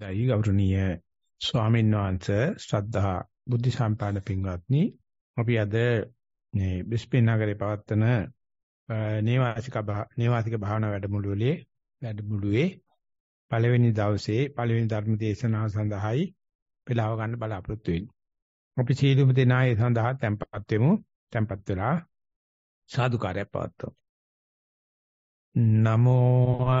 දැයි ගෞරවනීය ස්වාමීන් වහන්සේ ශ්‍රද්ධා බුද්ධ සම්පන්න පින්වත්නි අපි අද මේ බ්‍රිස්බේන් නගරේ පවත්වන නේවාසික නේවාසික භාවනා වැඩමුළුවේ වැඩමුළුවේ පළවෙනි දවසේ පළවෙනි ධර්ම දේශනාව සඳහායි වේලාව ගන්න බලාපොරොත්තු වෙන්නේ. අපි සීලුම දෙනා ඒ සඳහා tempත් වෙමු. tempත් වෙලා සාදුකාරය පවත්වමු. නමෝ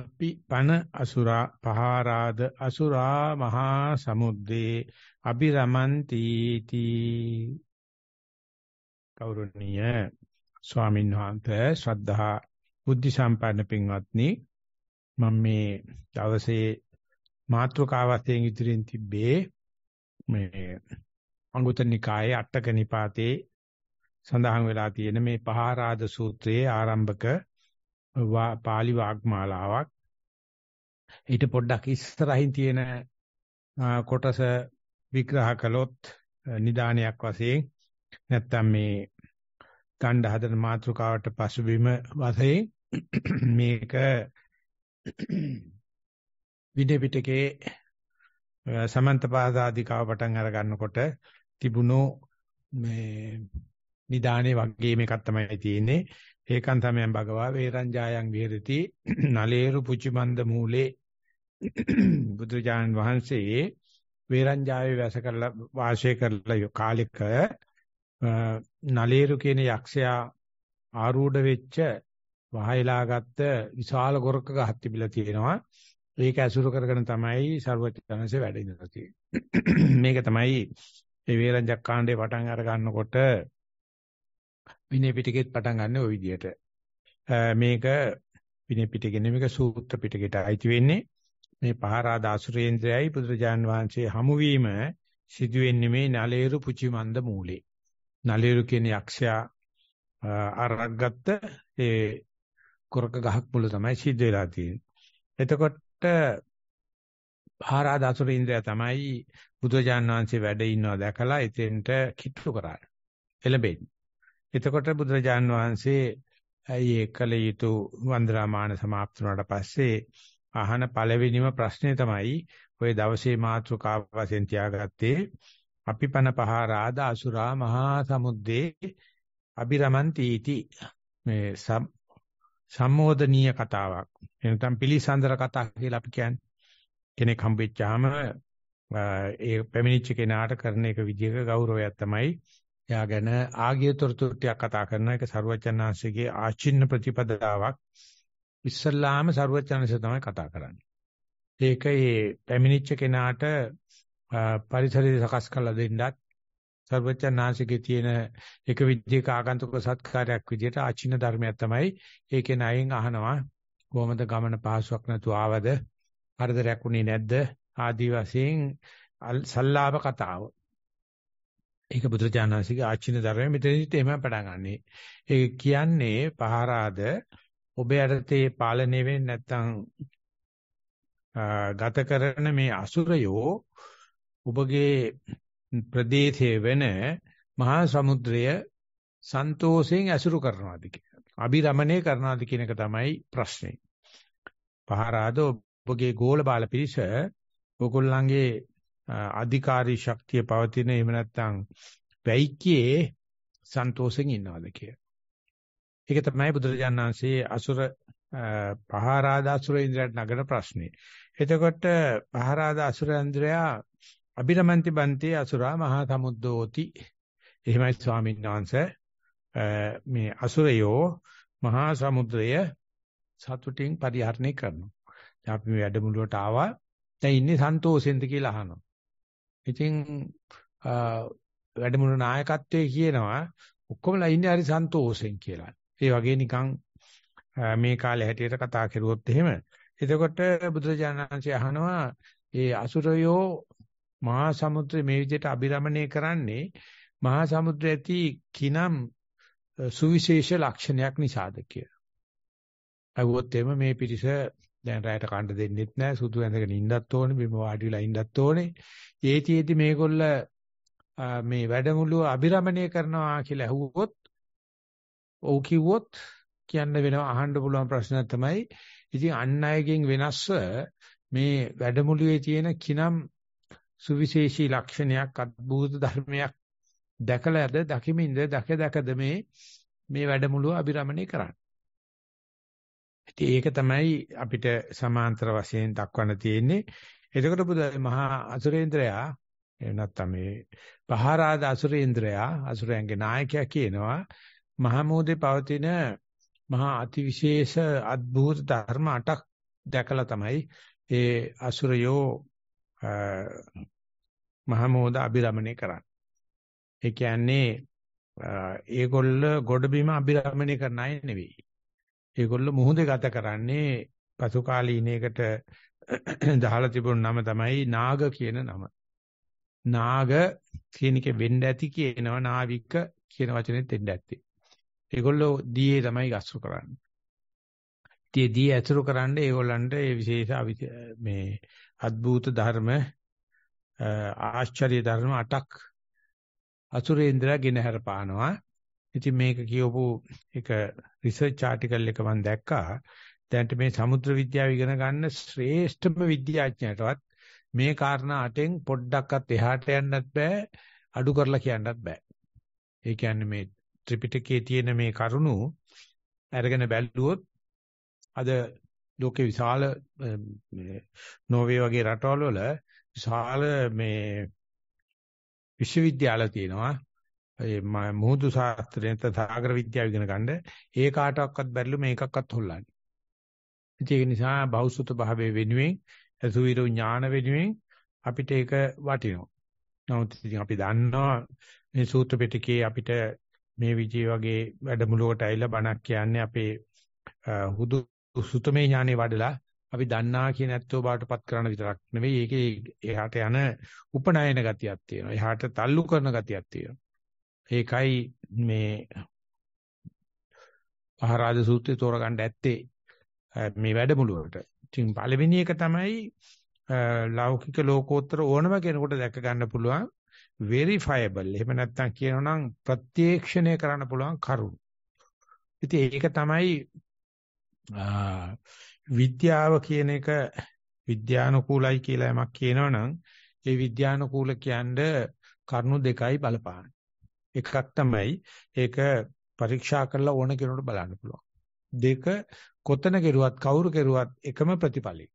අපි පන අසුරා පහාරාද අසුරා මහා සමුද්දේ අබිරමන්ති තී කෞරණීය ස්වාමීන් වහන්සේ ශ්‍රද්ධා බුද්ධ සම්පන්න පින්වත්නි මම මේ දවසේ මාත්‍රකාවතෙන් ඉදිරියෙන් තිබ්බේ මේ අංගුත්තර නිකායේ අටක නිපාතේ සඳහන් වෙලා තියෙන මේ පහාරාද සූත්‍රයේ ආරම්භක පාලි වාග්මාලාවක් ඊට පොඩ්ඩක් ඉස්සරහින් තියෙන කොටස විග්‍රහ කළොත් නිදානයක් වශයෙන් නැත්තම් මේ ගණ්ඩ හදන මාතෘකාවට පසුබිම වශයෙන් මේක විනය පිටකේ සමන්තපාදාධිකාව පටන් අර ගන්නකොට තිබුණෝ මේ නිදානේ වගේ මේකක් තමයි තියෙන්නේ ඒකන් තමයි භගවා වේරංජායන් විහෙරති නලේරු පුචිමන්ද මූලේ බුදුජාන් වහන්සේ වේරංජාවේ වැස කරලා වාසය කරලා කාලෙක නලේරු කියන යක්ෂයා ආරූඪ වෙච්ච වහයලා ගත්ත විශාල ගොරක ගහක් තිබිලා තියෙනවා. ඒක ඇසුරු කරගෙන තමයි ਸਰවඥාන්සේ වැඩ ඉඳලා තියෙන්නේ. මේක තමයි මේ වේරංජක් කාණ්ඩේ පටන් අර ගන්නකොට විනය පිටකෙත් පටන් ගන්න ওই විදිහට. මේක විනය පිටකේ නෙමෙයික සූත්‍ර පිටකයට අයිති වෙන්නේ. මේ පහරා දාසුරේන්ද්‍රයයි බුදුරජාන් වහන්සේ හමු වීම සිදු වෙන්නේ මේ නලේරු පුචිමන්ද මූලේ. නලේරු කියන යක්ෂයා අරගත්ත ඒ කුරක ගහක් මුල තමයි සිද්ධ වෙලා තියෙන්නේ. එතකොට පහරා දාසුරේන්ද්‍රයා තමයි බුදුරජාන් වහන්සේ වැඩ ඉන්නවා දැකලා එතෙන්ට කිට්ටු කරා. එළඹෙන්නේ. එතකොට බුදුරජාන් වහන්සේ ඒ කල යුතු වන්දනාමාන સમાප්ත වුණාට පස්සේ අහන පළවෙනිම ප්‍රශ්නේ තමයි ওই දවසේ මාතෘකාව වශයෙන් තියාගත්තේ අපි පන පහරාද අසුරා මහා සමුද්දේ අබිරමන්ති इति මේ සම්මෝධනීය කතාවක් එනතම් පිළිසඳර කතා කියලා අපි කියන්නේ කෙනෙක් හම්බෙච්චාම ඒ පැමිණිච්ච කෙනාට කරන එක විදිහක ගෞරවයක් තමයි එයා ගැන ආගිය තොරතුරු ටිකක් කතා කරන එක ਸਰුවචනාංශයේ ආචින්න ප්‍රතිපදාවක් ඉස්සල්ලාම ਸਰුවචනාංශය තමයි කතා කරන්නේ. ඒක ඒ පැමිණිච්ච කෙනාට පරිසරය සකස් කරලා දෙන්නත් ਸਰුවචනාංශයේ තියෙන එක විද්‍යක ආගන්තුක සත්කාරයක් විදිහට ආචින්න ධර්මයක් තමයි ඒකේ නයෙන් අහනවා කොහොමද ගමන පහසුවක් නැතුව ආවද? හරදරයක් උනේ නැද්ද? ආදි වශයෙන් සල්ලාප කතාව ඒක බුදුරජාණන්සේගේ ආචින ධර්මය මෙතනදිත් එහෙම පටන් ගන්නනේ. ඒ කියන්නේ පහරාද ඔබ යටතේ පාලනය වෙන්නේ නැත්නම් ගත කරන මේ අසුරයෝ ඔබගේ ප්‍රදේශයේ වෙන මහා සමුද්‍රය සන්තෝෂයෙන් ඇසුරු කරනවාද කියලා. අබිරමණය කරනවාද කියන එක තමයි ප්‍රශ්නේ. පහරාද ඔබගේ ගෝල බාල පිරිස ඔයගොල්ලන්ගේ අධිකාරී ශක්තිය පවතින එහෙම නැත්නම් වැයිකේ සන්තෝෂෙන් ඉන්නවද කිය. ඒක තමයි බුදුරජාණන් වහන්සේ අසුර පහරාද අසුර ඉන්ද්‍රයන් නගන ප්‍රශ්නේ. එතකොට පහරාද අසුර ඉන්ද්‍රයා අබිරමන්ති බන්ති අසුරා මහා සමුද්දෝති. එහෙමයි ස්වාමීන් වහන්සේ මේ අසුරයෝ මහා සමුද්‍රය සතුටින් පරිහරණය කරනවා. දැන් අපි වැඩමුළුවට ආවා. දැන් ඉන්නේ සන්තෝෂෙන්ද කියලා අහනවා. ඉතින් වැඩමුළු නායකත්වයේ කියනවා ඔක්කොමලා ඉන්නේ හරි සන්තෝෂෙන් කියලා. ඒ වගේ නිකන් මේ කාලේ හැටියට කතා කරුවොත් එහෙම. එතකොට බුදුරජාණන්සේ අහනවා ඒ අසුරයෝ මහා සමුද්‍රේ මේ විදිහට අබිරමණය කරන්නේ මහා සමුද්‍රය ඇති කිනම් සුවිශේෂ ලක්ෂණයක් නිසාද කියලා. අහුවොත් එimhe මේ පිරිස දැන් රැයට කන්න දෙන්නෙත් නැහැ. සුදු ඇඳගෙන ඉන්නත් ඕනේ. බිම වාඩි වෙලා ඉන්නත් ඕනේ. ඒතියෙදි මේගොල්ල මේ වැඩමුළුව අබිරමණය කරනවා කියලා ඇහුවොත් ඔව් කිව්වොත් කියන්න වෙනවා අහන්න පුළුවන් ප්‍රශ්න තමයි. ඉතින් අන් අයගෙන් වෙනස්ව මේ වැඩමුළුවේ තියෙන කිනම් සුවිශේෂී ලක්ෂණයක් අද්භූත ධර්මයක් දැකලාද දකිමින්ද දැක දැකද මේ මේ වැඩමුළුව අබිරමණය කරන්නේ. ඒක තමයි අපිට සමාන්තර වශයෙන් දක්වන්න තියෙන්නේ. එතකොට බුදු මහා අසුරේන්ද්‍රයා එහෙම නැත්නම් මේ පහරාද අසුරේන්ද්‍රයා අසුරයන්ගේ නායකයා කියනවා මහමෝදේ පවතින මහා අතිවිශේෂ අద్භූත ධර්ම අටක් දැකලා තමයි ඒ අසුරයෝ මහමෝද අබිරමණය කරන්නේ. ඒ කියන්නේ ඒගොල්ල ගොඩබිම අබිරමණය කරන අය නෙවෙයි. ඒගොල්ලෝ මුහුදේ ගත කරන්නේ පසු කාලීනයකට දහලා තිබුණු නම තමයි නාග කියන නම. නාග කියන එකේ වෙන්න ඇති කියනවා නාවික කියන වචනේත් එන්න ඇත්තේ. ඒගොල්ලෝ දීයේ තමයි ගස්සු කරන්නේ. ඒ දී ඇසුරු කරන්න ඒගොල්ලන්ට ඒ විශේෂ මේ අද්භූත ධර්ම ආශ්චර්ය ධර්ම අටක් අසුරේන්ද්‍රයා ගෙනහැර පානවා. ඉතින් මේක කියවපු එක රිසර්ච් ආටිකල් එක මම දැක්කා. දැන් මේ සමුද්‍ර විද්‍යාව ඉගෙන ගන්න ශ්‍රේෂ්ඨම විද්‍යාඥයටවත් මේ කාරණා අටෙන් පොඩ්ඩක්වත් එහාට යන්නත් බෑ අඩු කරලා කියන්නත් බෑ. ඒ කියන්නේ මේ ත්‍රිපිටකයේ තියෙන මේ කරුණු අරගෙන බැලුවොත් අද ලෝකේ විශාල නෝවේ වගේ රටවල් වල විශාල මේ විශ්වවිද්‍යාල තියෙනවා ඒ මොහුදු ශාස්ත්‍රයෙන් තථාගර විද්‍යාව ඉගෙන ගන්න ඒ කාටවත් බැරිලු මේකක්වත් හොල්ලන්නේ. ඒක නිසා බෞසුත භාවයේ වෙනුවෙන් සුවිරු ඥාන වෙනුවෙන් අපිට ඒක වටිනවා. නමුත් ඉතින් අපි දන්නවා මේ සූත්‍ර පිටකේ අපිට මේ විජේ වගේ වැඩමුළුවකට ඇවිල්ලා බණක් කියන්නේ අපේ හුදු සුතමේ ඥානේ වඩලා අපි දන්නා කියන ඇත්තෝ බාටපත් කරන විතරක් නෙවෙයි ඒකේ එහාට යන උපනායන ගතියක් තියෙනවා. එහාට තල්ලු කරන ගතියක් තියෙනවා. ඒකයි මේ මහරජ සූත්‍රය තෝරගන්න ඇත්තේ මේ වැඩමුළුවට. ඉතින් පළවෙනි එක තමයි ලෞකික ලෝකෝත්තර ඕනම කෙනෙකුට දැක ගන්න පුළුවන් verifiable. එහෙම නැත්නම් කියනනම් ප්‍රත්‍යක්ෂණය කරන්න පුළුවන් කරුණු. ඉතින් ඒක තමයි විද්‍යාව කියන එක විද්‍යානුකූලයි කියලා යමක් කියනවනම් ඒ විද්‍යානුකූල කියන්නේ කරුණු දෙකයි බලපාන. එකක් තමයි ඒක පරීක්ෂා කරලා ඕන කෙනෙකුට බලන්න පුළුවන්. දෙක කොතන කෙරුවත් කවුරු කෙරුවත් එකම ප්‍රතිඵලයි.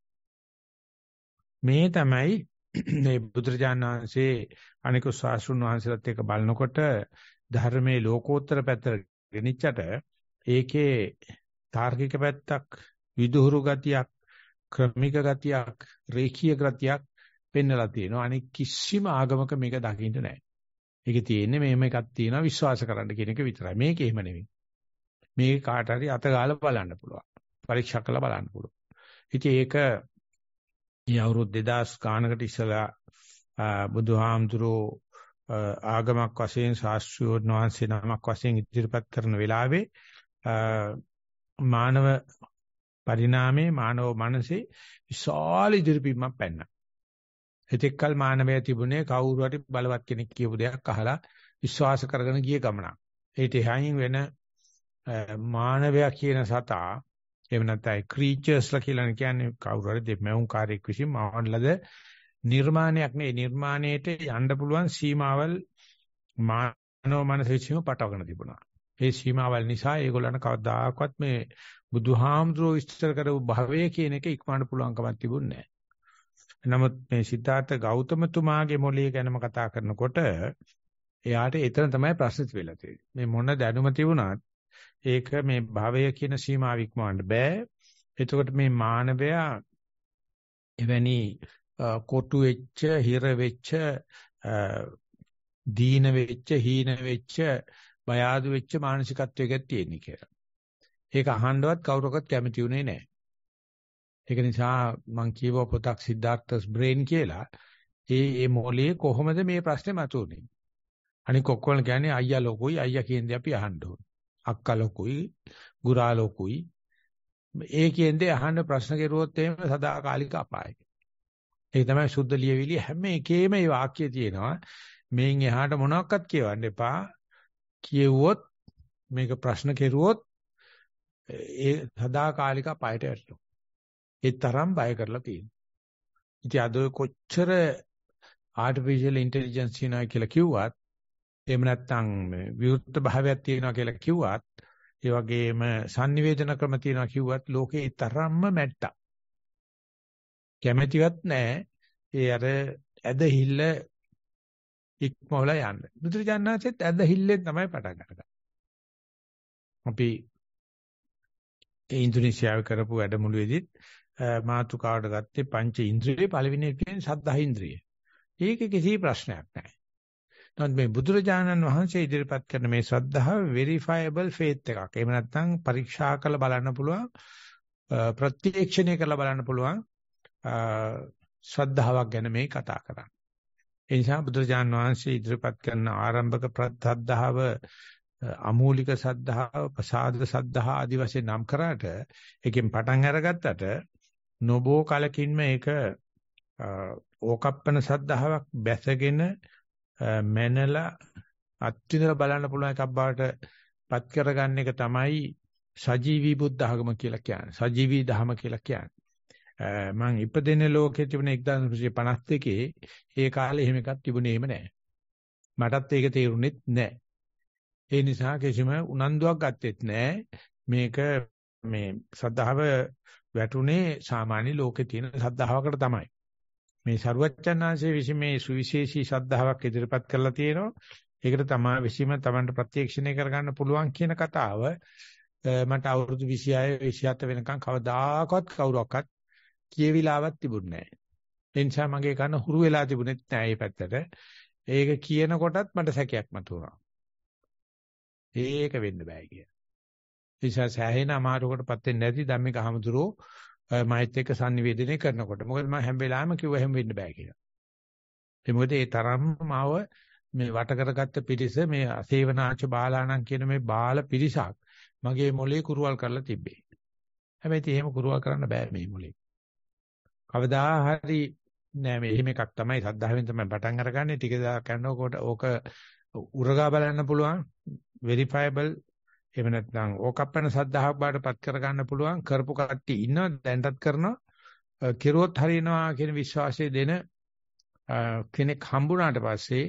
මේ තමයි මේ බුදුරජාණන් වහන්සේ අනික ශාස්ත්‍රුන් වහන්සේලාත් එක්ක බලනකොට ධර්මයේ ලෝකෝත්තර පැත්තට ගෙනිච්චට ඒකේ තාර්කික පැත්තක් විදුහුරු ගතියක් ක්‍රමික ගතියක් රේඛීය ගතියක් පෙන්වලා තියෙනවා අනික කිසිම ආගමක මේක දකින්න නැහැ ඒක තියෙන්නේ මෙහෙම එකක් තියෙනවා විශ්වාස කරන්න කියන එක විතරයි. මේක එහෙම නෙවෙයි. මේක කාට හරි අත ගාලා බලන්න පුළුවන්. පරීක්ෂා කරලා බලන්න පුළුවන්. ඉතින් ඒක මේ අවුරුදු 2000 ගානකට ඉස්සලා බුදුහාමුදුරෝ ආගමක් වශයෙන් ශාස්ත්‍රීයවන් වහන්සේ නමක් වශයෙන් ඉදිරිපත් කරන වෙලාවේ මානව පරිණාමයේ මානව මනසේ විශාල ඉදිරිපීමක් පැන්නා. එතෙක්කල් මානවය තිබුණේ කවුරු හරි බලවත් කෙනෙක් කියපු දෙයක් අහලා විශ්වාස කරගෙන ගිය ගමනක්. ඒට එහායින් වෙන මානවයා කියන සතා එහෙම නැත්නම් ක්‍රීචර්ස්ලා කියලා කියන්නේ කවුරු හරි දෙමවුන් කාර්යයක් විසින් මවන්නලද නිර්මාණයක් නේ නිර්මාණයට යන්න පුළුවන් සීමාවල් මානව මනස විසින් පටවගෙන තිබුණා. ඒ සීමාවල් නිසා ඒගොල්ලන්ට කවදාකවත් මේ බුදුහාමුදුරුවෝ විස්තර කරපු භවය කියන එක ඉක්මවන්න පුළුවන්කමක් තිබුණේ නැහැ. නමුත් මේ සිද්ධාර්ථ ගෞතමතුමාගේ මොළය ගැනම කතා කරනකොට එයාට එතන තමයි ප්‍රශ්නිත වෙලා තියෙන්නේ. මේ මොන දැනුම තිබුණත් ඒක මේ භවය කියන සීමාව ඉක්මවන්න බෑ. එතකොට මේ මානවයා එවැනි කොටු වෙච්ච, හිර වෙච්ච, දීන වෙච්ච, හීන වෙච්ච, බය ආදු වෙච්ච මානසිකත්වයක් තියෙන්නේ කියලා. ඒක අහන්නවත් කවුරක්වත් කැමති උනේ නැහැ. ඒක නිසා මම කියව පොතක් සිද්ධාර්ථස් බ්‍රේන් කියලා. ඒ ඒ මොලේ කොහොමද මේ ප්‍රශ්නේ මතුනේ? අනික ඔක්කොම කියන්නේ අයියා ලොකුයි අයියා කියන්නේ අපි අහන්න ඕන. අක්කා ලොකුයි, ගුරා ලොකුයි. ඒ කියන්නේ අහන්න ප්‍රශ්න කෙරුවොත් එහෙම සදාකාලික අපායයි. ඒ තමයි සුද්ධ ලියවිලි හැම එකේම මේ වාක්‍යය තියෙනවා. මේන් එහාට මොනවක්වත් කියවන්න එපා. කියෙව්වොත් මේක ප්‍රශ්න කෙරුවොත් ඒ සදාකාලික අපායට වැටෙනවා. ඒ තරම් බය කරලා තියෙනවා. ඉතින් අද කොච්චර artificial intelligence කියනවා කියලා කිව්වත් එහෙම නැත්නම් විවෘත භාවයක් තියෙනවා කියලා කිව්වත් ඒ වගේම sannivedana ක්‍රම තියෙනවා කිව්වත් ලෝකේ තරම්ම මැට්ටා. කැමැතිවත් නැහැ ඒ අර ඇදහිල්ල ඉක්මවලා යන්න. බුදුරජාණන්සෙත් ඇදහිල්ලෙන් තමයි පටන් ගත්තේ. අපි ඒ ඉන්දුනීසියාව කරපු වැඩමුළුවේදීත් මාතුකාවට ගත්තේ පංච ඉන්ද්‍රියේ පළවෙනි එකෙන් සද්ධා ඉන්ද්‍රිය. ඒක කිසි ප්‍රශ්නයක් නැහැ. නමුත් මේ බුදුරජාණන් වහන්සේ ඉදිරිපත් කරන මේ ශ්‍රද්ධාව verifiable faith එකක්. එහෙම නැත්නම් පරීක්ෂා කරලා බලන්න පුළුවන් ප්‍රත්‍යක්ෂණය කරලා බලන්න පුළුවන් ශ්‍රද්ධාවක් ගැන මේ කතා කරන්නේ. ඒ නිසා බුදුරජාණන් වහන්සේ ඉදිරිපත් කරන ආරම්භක ප්‍රත්‍යද්ධාව අමූලික සද්ධාව, ප්‍රසාද සද්ධා ආදි වශයෙන් නම් කරාට ඒකෙන් පටන් අරගත්තට නොබෝ කලකින්ම ඒක ඕකප්පන සද්ධාාවක් බැසගෙන මැනලා අත්විඳලා බලන්න පුළුවන් එකක් බවට පත් කරගන්න එක තමයි සජීවී බුද්ධ ආගම කියලා කියන්නේ. සජීවී ධහම කියලා කියන්නේ. මම ඉපදෙන ලෝකයේ තිබුණ 1952 ඒ කාලේ එහෙම එකක් තිබුණේම නැහැ. මටත් ඒක තේරුණෙත් නැහැ. ඒ නිසා කිසිම උනන්දුවක් ගත්තෙත් නැහැ. මේක මේ සද්ධාව වැටුනේ සාමාන්‍ය ලෝකේ තියෙන සද්ධාවකට තමයි. මේ ਸਰුවච්චන්හන්සේ විසින් මේ සුවිශේෂී සද්ධාාවක් ඉදිරිපත් කරලා තියෙනවා. ඒකට තමයි විසීම තමන්ට ප්‍රත්‍යක්ෂණය කරගන්න පුළුවන් කියන කතාව මට අවුරුදු 26 27 වෙනකන් කවදාකවත් කවුරක්වත් කියවිලාවක් තිබුණේ නැහැ. ඒ නිසා මගේ කන හුරු වෙලා තිබුණෙත් නැහැ මේ පැත්තට. ඒක කියනකොටත් මට සැකයක් මතුවනවා. ඒක වෙන්න බෑ කියලා. නිසා සෑහෙන අමාරුවකටපත් වෙන්නේ නැති ධම්මික හමුදුරෝ මෛත් එක්ක sannivedanaya කරනකොට. මොකද මම හැම වෙලාවෙම කිව්ව හැම වෙන්න බෑ කියලා. ඒ මොකද ඒ තරම්ම මාව මේ වට කරගත්ත පිරිස මේ අසේවනාච බාලාණන් කියන මේ බාල පිරිසක් මගේ මොලේ කුරුවල් කරලා තිබ්බේ. හැබැයි ඒ එහෙම කුරුවල් කරන්න බෑ මේ මොලේ. කවදා හරි නෑ මේ එහෙම එකක් තමයි සද්ධාවෙන් තමයි පටන් අරගන්නේ ටික දා කරනකොට ඕක උරගා බලන්න පුළුවන් verifiable එහෙම නැත්නම් ඕකප්පන සද්ධාහක් බාටපත් කරගන්න පුළුවන් කරපු කට්ටිය ඉන්නවා දැන්ටත් කරනවා කෙරුවොත් හරියනවා කියන විශ්වාසය දෙන කෙනෙක් හම්බුණාට පස්සේ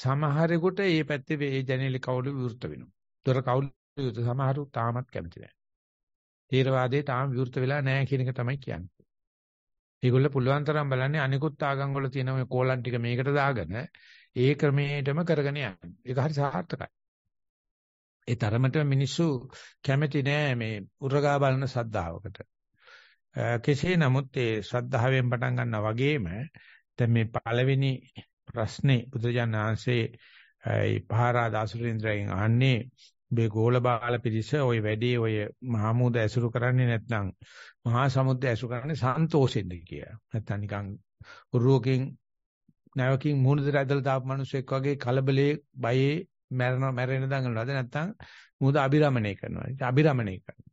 සමහරෙකුට ඒ පැත්තේ මේ ජනේලි කවුළු විවෘත වෙනවා. දොර කවුළු විවෘත සමහරු තාමත් කැමති නැහැ. තේරවාදයේ තාම විවෘත වෙලා නැහැ කියන එක තමයි කියන්නේ. ඒගොල්ල පුළුවන් තරම් බලන්නේ අනිකුත් ආගම් වල තියෙන මේ කෝලම් ටික මේකට දාගෙන ඒ ක්‍රමයටම කරගෙන යන්න. ඒක හරි සාර්ථකයි. ඒ තරමට මිනිස්සු කැමති නෑ මේ උරගා බලන සද්ධාවකට. කෙසේ නමුත් ඒ ශ්‍රද්ධාවෙන් පටන් ගන්නා වගේම දැන් මේ පළවෙනි ප්‍රශ්නේ බුදුරජාණන් වහන්සේ ඒ පහරාද අසුරින්ද්‍රයන් අහන්නේ මේ ගෝල බාල පිරිස ওই වැඩේ ඔය මහමුද ඇසුරු කරන්නේ නැත්නම් මහා සමුද්‍ර ඇසුරු කරන්නේ සන්තෝෂෙන්ද කියලා. නැත්නම් නිකන් උරුවකින් නැවකින් මූණදට ඇදලා දාපු මිනිස්සෙක් වගේ කලබලේ බයේ මැරෙන මැරෙන දඟලනවාද නැත්නම් මුහුද අබිරමණය කරනවාද අබිරමණය කරනවා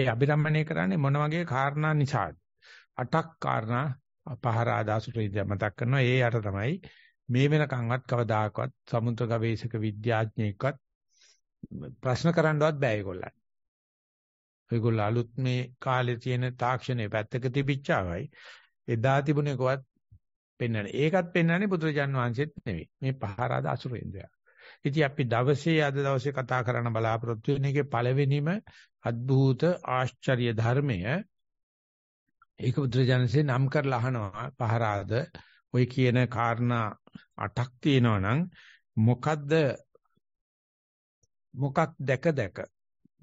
ඒ අබිරමණය කරන්නේ මොන වගේ කාරණා නිසාද අටක් කාරණා අපහාර ආදාසුට මතක් කරනවා ඒ යට තමයි මේ වෙනකන්වත් කවදාකවත් සමුද්‍ර ගවේෂක විද්‍යාඥයෙක්වත් ප්‍රශ්න කරන්නවත් බෑ ඒගොල්ලන් ඒගොල්ලෝ අලුත් මේ කාලේ තියෙන තාක්ෂණයේ පැත්තක තිබිච්චාවයි එදා තිබුණේකවත් පෙන්වන්නේ. ඒකත් පෙන්වන්නේ බුදුරජාන් වහන්සේත් නෙවෙයි. මේ පහරාද අසුරේන්ද්‍රයා. ඉතින් අපි දවසේ අද දවසේ කතා කරන්න බලාපොරොත්තු වෙන එකේ පළවෙනිම අද්භූත ආශ්චර්ය ධර්මය ඒක බුදුරජාණන්සේ නම් කරලා අහනවා පහරාද ඔය කියන කාරණා අටක් තියෙනවා නම් මොකද්ද මොකක් දැක දැක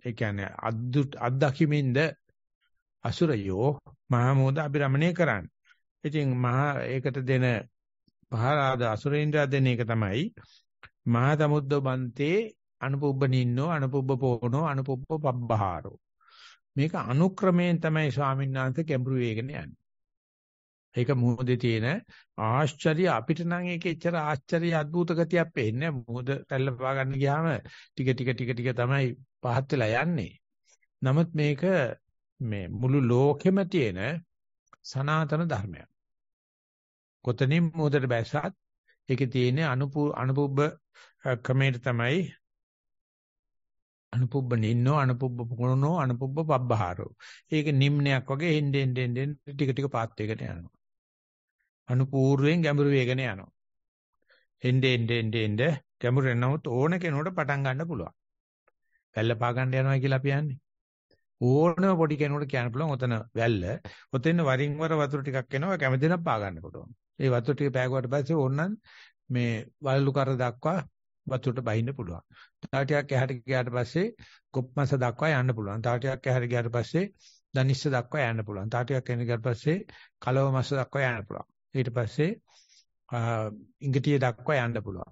ඒ කියන්නේ අද්දු අද්දකිමින්ද අසුරයෝ මහමෝද අබිරමණය කරන්නේ. ඉතින් මහා ඒකට දෙන පහරාද අසුරේන්ද්‍රා දෙන එක තමයි මහා සමුද්ද බන්තේ අනුපුබ්බ නින්නෝ අනුපුබ්බ පොනෝ අනුපුබ්බ පබ්බහාරෝ මේක අනුක්‍රමයෙන් තමයි ස්වාමීන් වහන්සේ ගැඹුරු වේගෙන යන්නේ ඒක මොහොතේ තියෙන ආශ්චර්ය අපිට නම් ඒක එච්චර ආශ්චර්ය අద్భుත ගතියක් පේන්නේ මොහොත පැල්ල පවා ගන්න ගියාම ටික ටික ටික ටික තමයි පහත් වෙලා යන්නේ නමුත් මේක මේ මුළු ලෝකෙම තියෙන සනාතන ධර්මයක් කොතනින් මොහොතට බැසත් ඒකේ තියෙන අනුපු අනුපුබ්බ ක්‍රමයට තමයි අනුපුබ්බ නින්නෝ අනුපුබ්බ පුණෝ අනුපුබ්බ පබ්බහාරෝ. ඒක නිම්නයක් වගේ හෙන්නේ හෙන්නේ ටික ටික පාත් එකට යනවා. අනුපූර්වයෙන් ගැඹුරු වේගන යනවා. හෙන්නේ හෙන්නේ හෙන්නේ ගැඹුරු නමුත් ඕන කෙනෙකුට පටන් ගන්න පුළුවන්. වැල්ල පා ගන්න යනවා කියලා අපි යන්නේ. ඕනම පොඩි කෙනෙකුට කියන්න පුළුවන් ඔතන වැල්ල. ඔතෙන් වරින් වර වතුර ටිකක් එනවා කැමතිනම් පා ගන්න පුළුවන්. ඒ වතුර ටික පෑගුවාට පස්සේ ඕනනම් මේ වලලු කර දක්වා වතුරට බහින්න පුළුවන්. තව ටිකක් එහාට ගියාට පස්සේ කොප්මස දක්වා යන්න පුළුවන්. තව ටිකක් එහාට ගියාට පස්සේ දනිස්ස දක්වා යන්න පුළුවන්. තව ටිකක් එහාට ගියාට පස්සේ කලව මස දක්වා යන්න පුළුවන්. ඊට පස්සේ ඉඟටිය දක්වා යන්න පුළුවන්.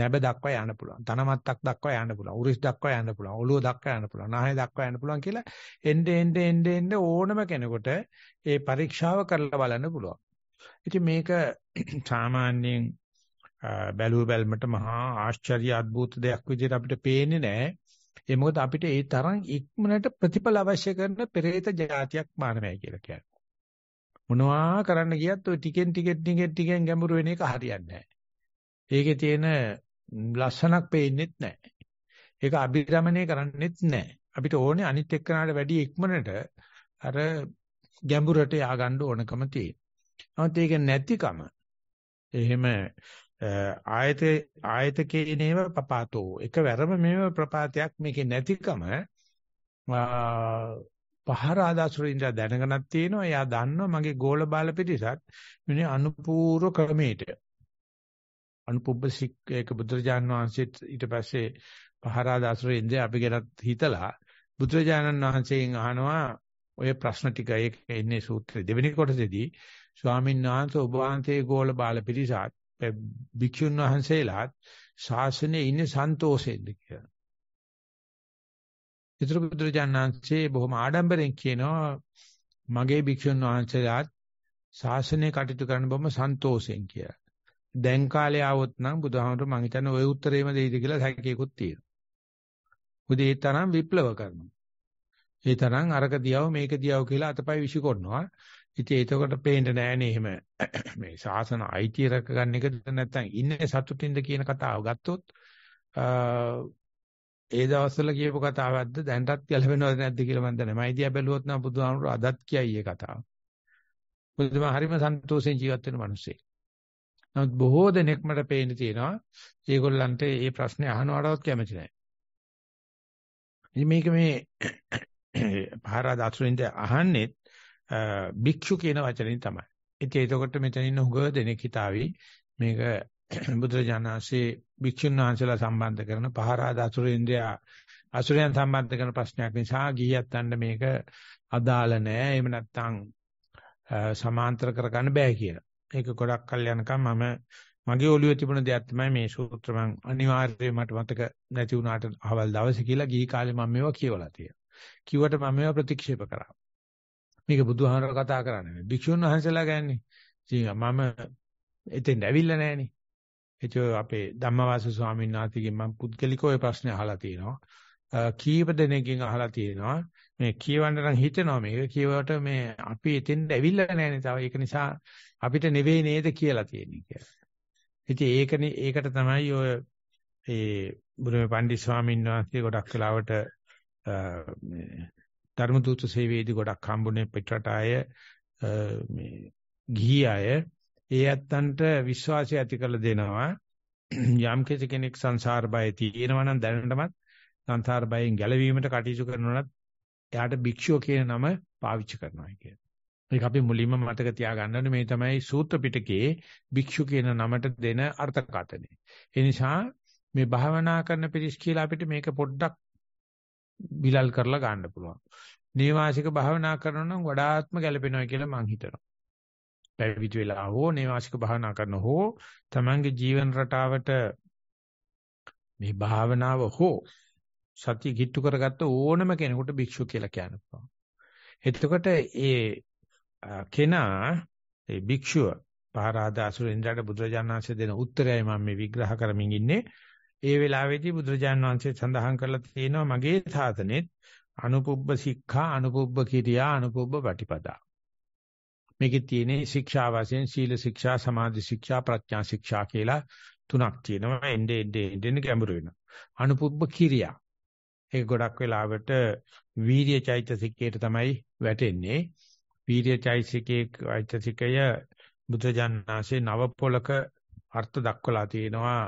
නැබ දක්වා යන්න පුළුවන්. තනමත්තක් දක්වා යන්න පුළුවන්. උරිස් දක්වා යන්න පුළුවන්. ඔළුව දක්වා යන්න පුළුවන්. නාහය දක්වා යන්න පුළුවන් කියලා එnde end end end ඕනම කෙනෙකුට ඒ පරීක්ෂාව කරලා බලන්න පුළුවන්. ඉතින් මේක සාමාන්‍යයෙන් බැලුව බැලමට මහා ආශ්චර්ය අద్භූත දෙයක් විදිහට අපිට පේන්නේ නැහැ. ඒ මොකද අපිට ඒ තරම් ඉක්මනට ප්‍රතිඵල අවශ්‍ය කරන පෙරේත જાතියක් මානවය කියලා කියන්නේ. මොනවා කරන්න ගියත් ඔය ටිකෙන් ටිකෙන් ටිකෙන් ටිකෙන් ගැඹුරු වෙන එක හරියන්නේ නැහැ. ඒකේ තියෙන ලස්සනක් පේන්නේත් නැහැ. ඒක අභිරමණය කරන්නේත් නැහැ. අපිට ඕනේ අනිත් එක්කනට වැඩි ඉක්මනට අර ගැඹුරට ය아가න්න ඕනකම තියෙනවා. නමුත් ඒක නැතිකම එහෙම ආයත ආයතකේ නේව පපාතෝ එකවරම මේව ප්‍රපාතයක් මේකේ නැතිකම පහර ආදාසුරින්ද දැනගනක් තියෙනවා එයා දන්නවා මගේ ගෝල බාල පිටිසත් මෙන්න අනුපූර්ව ක්‍රමයට අනුපුබ්බ සික්ක බුදුරජාණන් වහන්සේ ඊට පස්සේ පහර ආදාසුරින්ද අපි ගැනත් හිතලා බුදුරජාණන් වහන්සේගෙන් අහනවා ඔය ප්‍රශ්න ටික ඒක ඉන්නේ සූත්‍රයේ දෙවෙනි කොටසේදී ස්වාමීන් වහන්සේ ඔබ වහන්සේ ගෝල බාල පිටිසත් භික්ෂුන් වහන්සේලාත් ශාසනයේ ඉන්නේ සන්තෝෂෙන්ද කියලා. ඊතර බුදුරජාණන්සේ බොහොම ආඩම්බරෙන් කියනවා මගේ භික්ෂුන් වහන්සේලාත් ශාසනය කටයුතු කරන බොහොම සන්තෝෂෙන් කියලා. දැන් කාලේ ආවොත් නම් බුදුහාමර මං හිතන්නේ ওই උත්තරේම දෙයිද කියලා හැකියකුත් තියෙනවා. උදේ තරම් විප්ලව කරනවා. ඒ තරම් අරක දියව මේක දියව කියලා අතපය විසිකොනවා. ඉතින් එතකොට පේන්න නෑනේ එහෙම මේ ශාසන අයිතිය රැකගන්න එකද නැත්නම් ඉන්නේ සතුටින්ද කියන කතාව ගත්තොත් ඒ දවස්වල කියපු කතාවක්ද දැන්ටත් ගැලපෙනවද නැද්ද කියලා මම දන්නේ. මම ඉතියා බැලුවොත් නම් බුදුහාමුදුරුවෝ අදත් කියයි ඒ කතාව. බුදුම හරිම සන්තෝෂෙන් ජීවත් වෙන මිනිස්සේ. නමුත් බොහෝ දෙනෙක් මට පේන්න තියෙනවා ඒගොල්ලන්ට මේ ප්‍රශ්නේ අහනවටවත් කැමති නැහැ. මේක මේ පහරා දසුරින්ද අහන්නේ භික්ෂු කියන වචනේ තමයි. ඉතින් එතකොට මෙතන ඉන්න හුඟ දෙනෙක් හිතාවි මේක බුදුරජාණන්සේ භික්ෂුන් වහන්සේලා සම්බන්ධ කරන පහරාද අසුරේන්ද්‍රයා අසුරයන් සම්බන්ධ කරන ප්‍රශ්නයක් නිසා ගියත්තන්ට මේක අදාළ නෑ. එහෙම නැත්නම් සමාන්තර කරගන්න බෑ කියලා. ඒක ගොඩක් කල් යනකම් මම මගේ ඔළුවේ තිබුණ දෙයක් තමයි මේ සූත්‍ර මං අනිවාර්යයෙන් මට මතක නැති වුණාට අවල් දවසේ කියලා ගිහි කාලේ මම මේවා කියවලා තියෙනවා. කිව්වට මම මේවා ප්‍රතික්ෂේප කරා. මේක බුදුහාමර කතා කරන්නේ. භික්ෂුන් වහන්සේලා ගන්නේ. මම එතෙන් ඇවිල්ලා නැහනේ. එතකොට අපේ ධම්මවාස ස්වාමීන් වහන්සේගෙන් මම පුද්ගලිකව ඒ ප්‍රශ්නේ අහලා තියෙනවා. කීප දෙනෙක්ගෙන් අහලා තියෙනවා. මේ කියවන්න නම් හිතෙනවා මේක කියවට මේ අපි එතෙන් ඇවිල්ලා නැහනේ තව. ඒක නිසා අපිට නේද කියලා තියෙන්නේ කියලා. ඉතින් ඒකනේ ඒකට තමයි ඔය ඒ බුදුමේ පන්දි ස්වාමීන් වහන්සේ ගොඩක් වෙලාවට ධර්ම දූත සේවයේදී ගොඩක් හම්බුනේ පිටරට අය මේ ගිහි අය ඒ ඇත්තන්ට විශ්වාසය ඇති කරලා දෙනවා යම් කෙනෙක් සංසාර බය තියෙනවා නම් දැනටමත් සංසාර බයෙන් ගැලවීමට කටයුතු කරනවා නම් එයාට භික්ෂුව කියන නම පාවිච්චි කරනවා කියන්නේ. ඒක අපි මුලින්ම මතක තියාගන්න ඕනේ මේ තමයි සූත්‍ර පිටකයේ භික්ෂු කියන නමට දෙන අර්ථකථනය. ඒ නිසා මේ භාවනා කරන පිරිස් කියලා අපිට මේක පොඩ්ඩක් විලල් කරලා ගන්න පුළුවන්. නේවාසික භාවනා කරනවා නම් වඩාත්ම ගැළපෙනවා කියලා මං හිතනවා. පැවිදි වෙලා හෝ නේවාසික භාවනා කරන හෝ තමන්ගේ ජීවන රටාවට මේ භාවනාව හෝ සතිය කිට්ටු කරගත්ත ඕනම කෙනෙකුට භික්ෂුව කියලා කියන්න පුළුවන්. එතකොට ඒ කෙනා ඒ භික්ෂුව පරාදාසුර ඉන්ද්‍රට බුදුරජාණන් වහන්සේ දෙන උත්තරයයි මම මේ විග්‍රහ කරමින් ඉන්නේ. ඒ වෙලාවේදී බුදුරජාන් වහන්සේ සඳහන් කරලා තියෙනවා මගේ සාතනෙත් අනුපුබ්බ සික්ඛා අනුපුබ්බ කිරියා අනුපුබ්බ පටිපදා. මේකේ තියෙන ශික්ෂා වශයෙන් සීල ශික්ෂා සමාධි ශික්ෂා ප්‍රඥා ශික්ෂා කියලා තුනක් තියෙනවා. එnde ende ende ගැඹුරු වෙනවා. අනුපුබ්බ කිරියා ඒක ගොඩක් වෙලාවට වීර්ය චෛතසිකයට තමයි වැටෙන්නේ. වීර්ය චෛතසිකයේ චෛතසිකය බුදුජානනාසේ නව පොලක අර්ථ දක්වලා තියෙනවා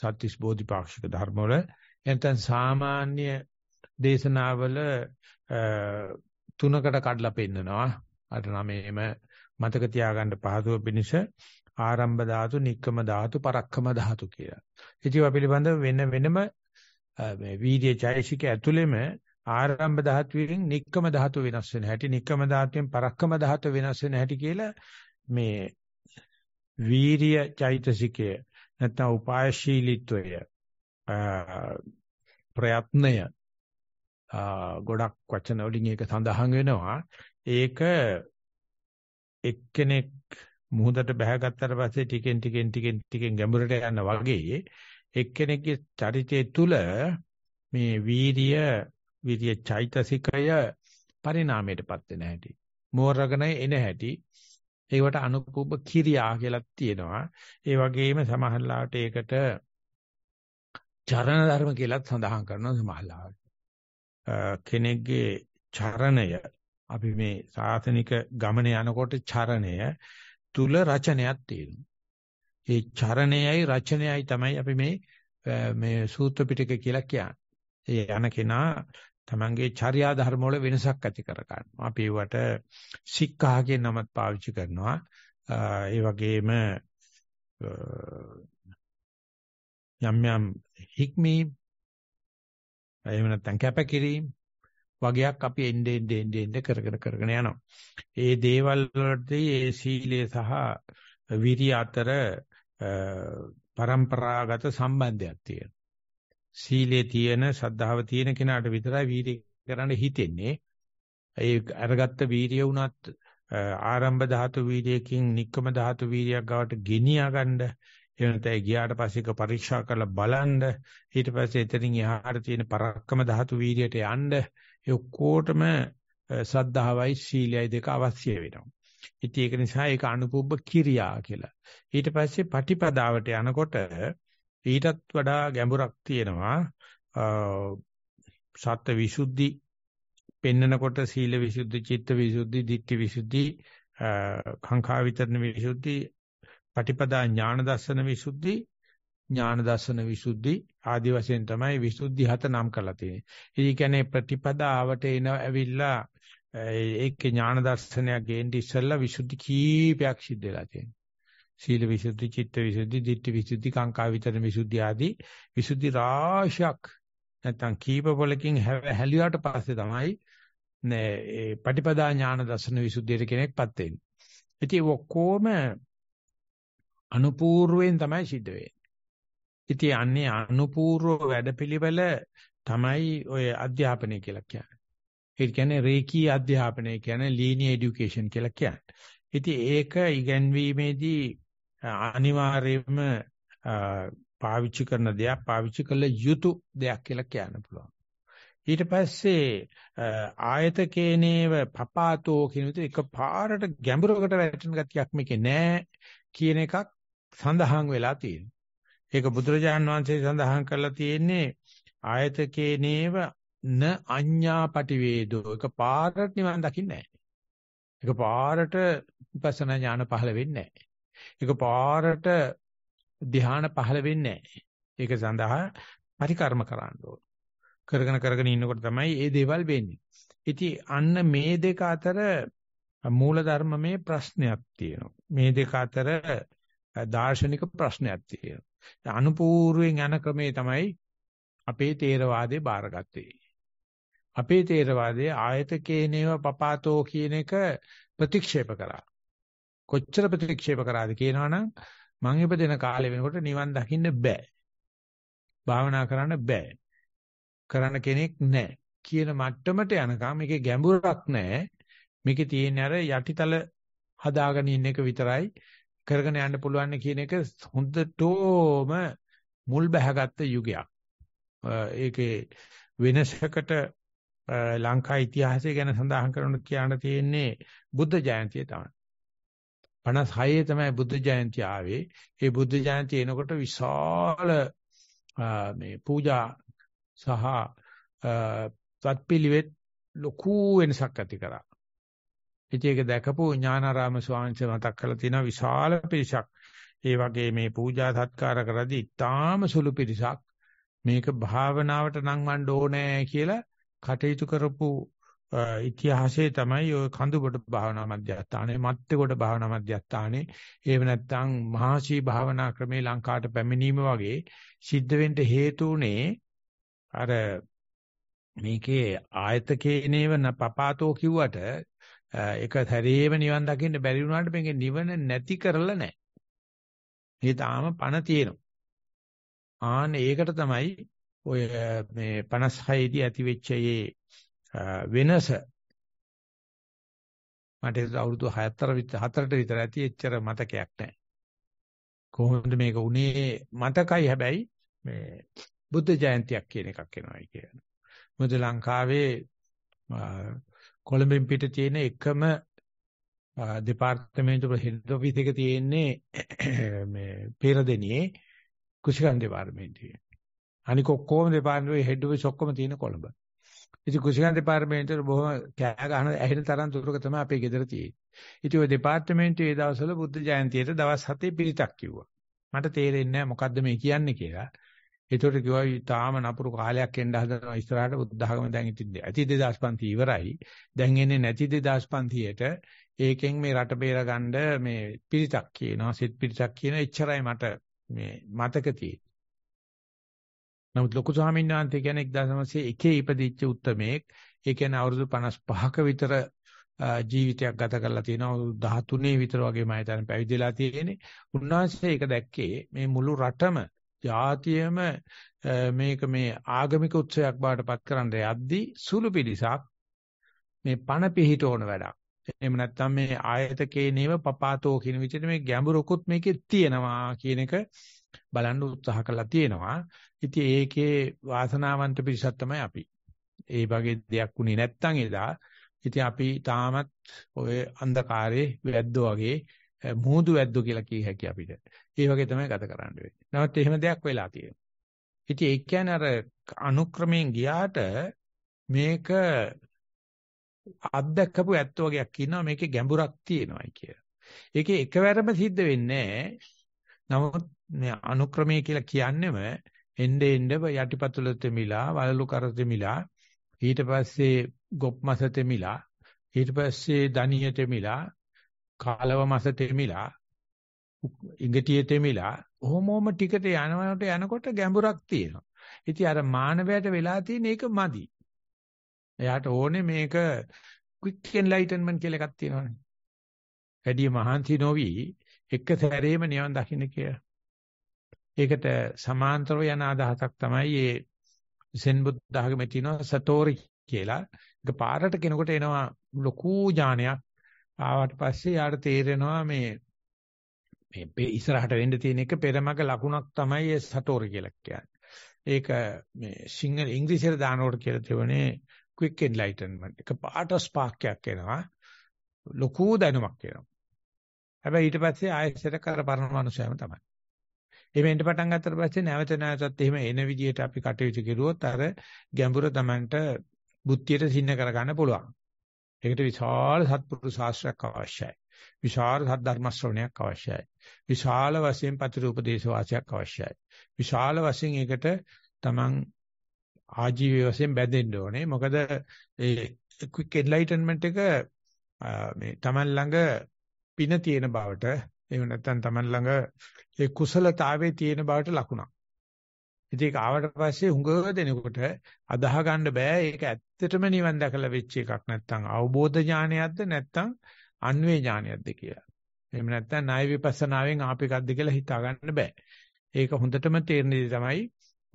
සත්‍තිස් බෝධිපාක්ෂික ධර්මවල එතෙන් සාමාන්‍ය දේශනාවල තුනකට කඩලා පෙන්නනවා අර නමේම මතක තියාගන්න පහසුව පිණිස ආරම්භ ධාතු, නික්කම ධාතු, පරක්කම ධාතු කියලා. ඉතිව පිළිබඳ වෙන වෙනම මේ වීර්ය චෛසික ඇතුළෙම ආරම්භ ධාතුවෙන් නික්කම ධාතු වෙනස් වෙන හැටි, නික්කම ධාතුවෙන් පරක්කම ධාතු වෙනස් වෙන හැටි කියලා මේ වීරිය චෛතසිකය නැත්නම් උපායශීලීත්වය ප්‍රයත්නය ගොඩක් වචන වලින් ඒක සඳහන් වෙනවා ඒක එක්කෙනෙක් මුහුදට බැහැගත්තට පස්සේ ටිකෙන් ටිකෙන් ටිකෙන් ටිකෙන් ගැඹුරට යන වගේ එක්කෙනෙක්ගේ චරිතය තුල මේ වීරිය විරිය චෛතසිකය පරිණාමයටපත් වෙන හැටි මෝරගණේ එන හැටි ඒවට අනුකූප කිරියා කියලා තියෙනවා. ඒ වගේම සමහරලාට ඒකට චරණ ධර්ම කියලාත් සඳහන් කරනවා සමහරලාට. කෙනෙක්ගේ චරණය අපි මේ සාසනික ගමන යනකොට චරණය තුල රචනයක් තියෙනවා. ඒ චරණයයි රචනයයි තමයි අපි මේ මේ සූත්‍ර පිටක කියලා කියන්නේ. ඒ යන කෙනා තමන්ගේ චර්යා ධර්ම වල වෙනසක් ඇති කර ගන්නවා. අපි ඒවට සික්ඛා කියන නමත් පාවිච්චි කරනවා. ඒ වගේම යම් යම් හික්මීම් එහෙම නැත්නම් කැපකිරීම වගේක් අපි එnde end end end කරගෙන කරගෙන යනවා. ඒ දේවල් වලදී ඒ සීලය සහ විරිය අතර પરම්පරාගත සම්බන්ධයක් තියෙනවා. සීලේ තියෙන ශ්‍රද්ධාව තියෙන කෙනාට විතරයි වීරිය කරන්න හිතෙන්නේ. ඒ අරගත්ත වීරිය උනත් ආරම්භ ධාතු වීරියකින් නික්කම ධාතු වීරියක් ගාවට ගෙනියා ගන්න එනතේ ගියාට පස්සේ ඒක පරීක්ෂා කරලා බලන්න ඊට පස්සේ එතනින් එහාට තියෙන පරක්කම ධාතු වීර්යයට යන්න ඒ ඔක්කොටම සද්ධාවයි සීලයයි දෙක අවශ්‍ය වෙනවා. ඉතින් ඒක නිසා ඒක අනුපුබ්බ කිරියා කියලා. ඊට පස්සේ පටිපදාවට යනකොට ඊටත් වඩා ගැඹුරක් තියෙනවා සත්ත්ව විසුද්ධි පෙන්නකොට සීල විසුද්ධි චිත්ත විසුද්ධි ditthi විසුද්ධි කාංකා විතරණ විසුද්ධි පටිපදා ඥාන දර්ශන විසුද්ධි ඥාන දර්ශන විසුද්ධි ආදි වශයෙන් තමයි විසුද්ධි හත නම් කරලා තියෙන්නේ. ඒ කියන්නේ ප්‍රතිපදාවට එන ඇවිල්ලා ඒකේ ඥාන දර්ශනයක් ගේන්න ඉස්සෙල්ලා විසුද්ධි කීපයක් සිද්ධ වෙලා තියෙනවා. සීල විසුද්ධි, චිත්ත විසුද්ධි, ditthi විසුද්ධි, කාංකා විතර විසුද්ධි ආදී විසුද්ධි රාශියක් නැත්තම් කීප පොලකින් හැලියාට පස්සේ තමයි මේ පටිපදා ඥාන දර්ශන විසුද්ධියට කෙනෙක්පත් වෙන්නේ. ඉතින් ඔක්කොම අනුපූර්වෙන් තමයි සිද්ධ වෙන්නේ. ඉතින් අන්නේ අනුපූර්ව වැඩපිළිවෙල තමයි ඔය අධ්‍යාපනය කියලා කියන්නේ. ඒ කියන්නේ රේකී අධ්‍යාපනය කියන්නේ ලීනි এডুকেෂන් කියලා කියන්නේ. ඉතින් ඒක ඉගෙනීමේදී අනිවාර්යයෙන්ම පාවිච්චි කරන දෙයක් පාවිච්චි කළ යුතු දෙයක් කියලා කියන්න පුළුවන්. ඊට පස්සේ ආයතකේනේව පපාතෝ කියන විදිහට එකපාරට ගැඹුරකට වැටෙන ගතියක් මේකේ නෑ කියන එකක් සඳහන් වෙලා තියෙනවා. ඒක බුදුරජාන් වහන්සේ සඳහන් කරලා තියෙන්නේ ආයතකේනේව න අඤ්ඤාපටිවේදෝ එකපාරට නිවන් දකින්නේ නෑ. එකපාරට විපස්සනා ඥාන පහළ වෙන්නේ නෑ. ඒක පාරට ධ්‍යාන පහළ වෙන්නේ නැහැ. ඒක සඳහා පරිකර්ම කරන්න ඕන. කරගෙන කරගෙන ඉන්නකොට තමයි මේ දේවල් වෙන්නේ. ඉතින් අන්න මේ දෙක අතර මූල ධර්මමේ ප්‍රශ්නයක් තියෙනවා. මේ දෙක අතර දාර්ශනික ප්‍රශ්නයක් තියෙනවා. අනුපූර්වෙන් යන ක්‍රමේ තමයි අපේ තේරවාදේ බාරගත්තේ. අපේ තේරවාදයේ ආයතකේනේව පපාතෝ කියන එක ප්‍රතික්ෂේප කරා. කොච්චර ප්‍රතික්ෂේප කරාද කියනවනම් මං ඉපදෙන කාලේ වෙනකොට නිවන් දකින්න බෑ. භාවනා කරන්න බෑ. කරන්න කෙනෙක් නැහැ කියන මට්ටමට යනකම් මේකේ ගැඹුරක් නැහැ. මේකේ තියෙන අර යටිතල හදාගෙන ඉන්න එක විතරයි කරගෙන යන්න පුළුවන් කියන එක හොඳටම මුල් බැහැගත්තු යුගයක්. ඒකේ වෙනසකට ලංකා ඉතිහාසය ගැන සඳහන් කරන කියන්න තියෙන්නේ බුද්ධ ජයන්තිය තමයි. 56 තමයි බුද්ධ ජයන්ති ආවේ. ඒ බුද්ධ ජයන්ති එනකොට විශාල මේ පූජා සහ තත්පිලිවෙත් ලොකු වෙනසක් ඇති කරා. ඉතින් ඒක දැකපු ඥානාරාම ස්වාමීන් වහන්සේ මතක් කරලා තියෙනවා විශාල පිරිසක්. ඒ වගේ මේ පූජා සත්කාර කරද්දී ඊටාම සුළු පිරිසක් මේක භාවනාවට නම් වන්න ඕනේ කියලා කටයුතු කරපු ඉතිහාසයේ තමයි ඔය කඳුබට භාවනා මධ්‍යස්ථානේ මත්ත්‍කොට භාවනා මධ්‍යස්ථානේ එහෙම නැත්නම් මහාශී භාවනා ක්‍රමේ ලංකාවට පැමිණීම වගේ සිද්ධ වෙන්න හේතු උනේ අර මේකේ ආයතකේනේව පපාතෝ කිව්වට ඒක හැරීම නිවන් දකින්න බැරි වුණාට මේකේ නිවන නැති කරලා නැහැ. මේ තාම පණ තියෙනවා. ආන ඒකට තමයි ඔය මේ 56 දී ඇති වෙච්ච වෙනස මට අවුරුදු 7 4ට විතර ඇති එච්චර මතකයක් නැහැ. කොහොමද මේක උනේ මතකයි හැබැයි මේ බුද්ධ ජයන්තියක් කියන එකක් එනවායි කියන. මොකද ලංකාවේ කොළඹින් පිට තියෙන එකම දෙපාර්තමේන්තු හෙඩ් ඔෆිස් එක තියෙන්නේ මේ පෙරදෙනියේ කුෂිකන් දෙපාර්තමේන්තුවේ. අනික ඔක්කොම දෙපාර්තමේන්තුවේ හෙඩ් ඔෆිස් ඔක්කොම තියෙන කොළඹ. ඉතින් කුසිකාන්ත දෙපාර්තමේන්තුවල බොහොම කෑ ගහන ඇහෙන තරම් දුරක තමයි අපේ ගෙදර තියෙන්නේ. ඉතින් ওই දෙපාර්තමේන්තුවේ ඒ දවස්වල බුද්ධ ජයන්තියට දවස් 7 පිරිතක් කිව්වා. මට තේරෙන්නේ නැහැ මොකද්ද මේ කියන්නේ කියලා. ඒතකොට කිව්වා තාම නපුරු කාලයක් එන්න හදනවා ඉස්සරහට බුද්ධඝම දැන් ඉතින් ඇති 2500 ඉවරයි. දැන් එන්නේ නැති 2500ට ඒකෙන් මේ රට බේරගන්න මේ පිරිතක් කියනවා, සිත් පිරිතක් කියන එච්චරයි මට මේ මතක තියෙන්නේ. නමුත් ලොකු ස්වාමීන් වහන්සේ කියන්නේ 1901 ඉපදිච්ච උත්මයෙක්. ඒ කියන්නේ අවුරුදු 55ක විතර ජීවිතයක් ගත කරලා තියෙනවා. 13 විතර වගේ මම හිතන්නේ පැවිදිලා තියෙන්නේ. උන්වහන්සේ ඒක දැක්කේ මේ මුළු රටම ජාතියම මේක මේ ආගමික උත්සවයක් බවට පත් කරන්න යද්දී සුළු පිළිසක් මේ පණ පිහිට ඕන වැඩක්. එහෙම නැත්නම් මේ ආයතකේ නේව පපාතෝ කියන විදිහට මේ ගැඹුරකුත් මේකේ තියෙනවා කියන එක බලන්න උත්සාහ කරලා තියෙනවා. ඉතින් ඒකේ වාසනාවන්ත පිරිසක් තමයි අපි. ඒ වගේ දෙයක් උනේ නැත්තම් එදා ඉතින් අපි තාමත් ඔය අන්ධකාරයේ වැද්දෝ වගේ මූදු වැද්දෝ කියලා කිය හැකියි අපිට. ඒ වගේ තමයි ගත කරන්න වෙන්නේ. නමුත් එහෙම දෙයක් වෙලා තියෙනවා. ඉතින් ඒ කියන්නේ අර අනුක්‍රමයෙන් ගියාට මේක අත්දැකපු ඇත්ත වගේක් කියනවා මේකේ ගැඹුරක් තියෙනවායි කියලා. ඒකේ එකවරම සිද්ධ වෙන්නේ නමුත් අනුක්‍රමයේ කියලා කියන්නේම එnde end යටිපතුල තෙමිලා වලලු කර තෙමිලා ඊට පස්සේ ගොප් මස තෙමිලා ඊට පස්සේ ධනිය තෙමිලා කාලව මස තෙමිලා ඉඟටිය තෙමිලා ඔහොමම ටිකට යනවට යනකොට ගැඹුරක් තියෙනවා. ඉතින් අර මානවයට වෙලා තියෙන එක මදි. එයාට ඕනේ මේක quick enlightenment කියලා එකක් තියෙනවානේ. වැඩි මහන්සි නොවි එක සැරේම නිවන් දකින්න කියලා. ඒකට සමාන්තරව යන අදහසක් තමයි මේ සෙන් බුද්ධ ආගමේ තියෙන සතෝරි කියලා. ඒක පාරට කෙනෙකුට එනවා ලොකු ඥානයක්. ආවට පස්සේ යාට තේරෙනවා මේ මේ ඉස්සරහට වෙන්න තියෙන එක පෙරමග ලකුණක් තමයි ඒ සතෝරි කියලා කියන්නේ. ඒක මේ සිංහල ඉංග්‍රීසියට දානකොට කියලා තිබුණේ quick enlightenment. ඒක පාට ස්පාක් එකක් එනවා. ලොකු දැනුමක් එනවා. හැබැයි ඊට පස්සේ ආයෙත් කර පරණ මනුස්සයම තමයි. එමෙන්න පටන් ගත්තට පස්සේ නැවත නැවතත් එහෙම එන විදිහට අපි කටයුතු කරුවොත් අර ගැඹුර Tamanට බුද්ධියට සින්න කරගන්න පුළුවන්. ඒකට විශාල සත්පුරුෂ ශාස්ත්‍රයක් අවශ්‍යයි. විශාල සද්ධර්ම ශ්‍රවණයක් අවශ්‍යයි. විශාල වශයෙන් ප්‍රතිරූපදේශ වාසයක් අවශ්‍යයි. විශාල වශයෙන් ඒකට Taman ආජීවය වශයෙන් බැඳෙන්න ඕනේ. මොකද ඒ quick enlightenment එක මේ Taman ළඟ පින තියෙන බවට එහෙම නැත්නම් Taman ළඟ ඒ කුසලතාවයේ තියෙන බවට ලකුණක්. ඉතින් ඒක ආවට පස්සේ හුඟව දෙනකොට අදාහ ගන්න බෑ ඒක ඇත්තටම නිවන් දැකලා වෙච්ච එකක් නැත්නම් අවබෝධ ඥානයක්ද නැත්නම් අන්වේ ඥානයක්ද කියලා. එහෙම නැත්නම් ණය විපස්සනාවෙන් ආපේකක්ද කියලා හිතා ගන්න බෑ. ඒක හොඳටම තේරෙන තමයි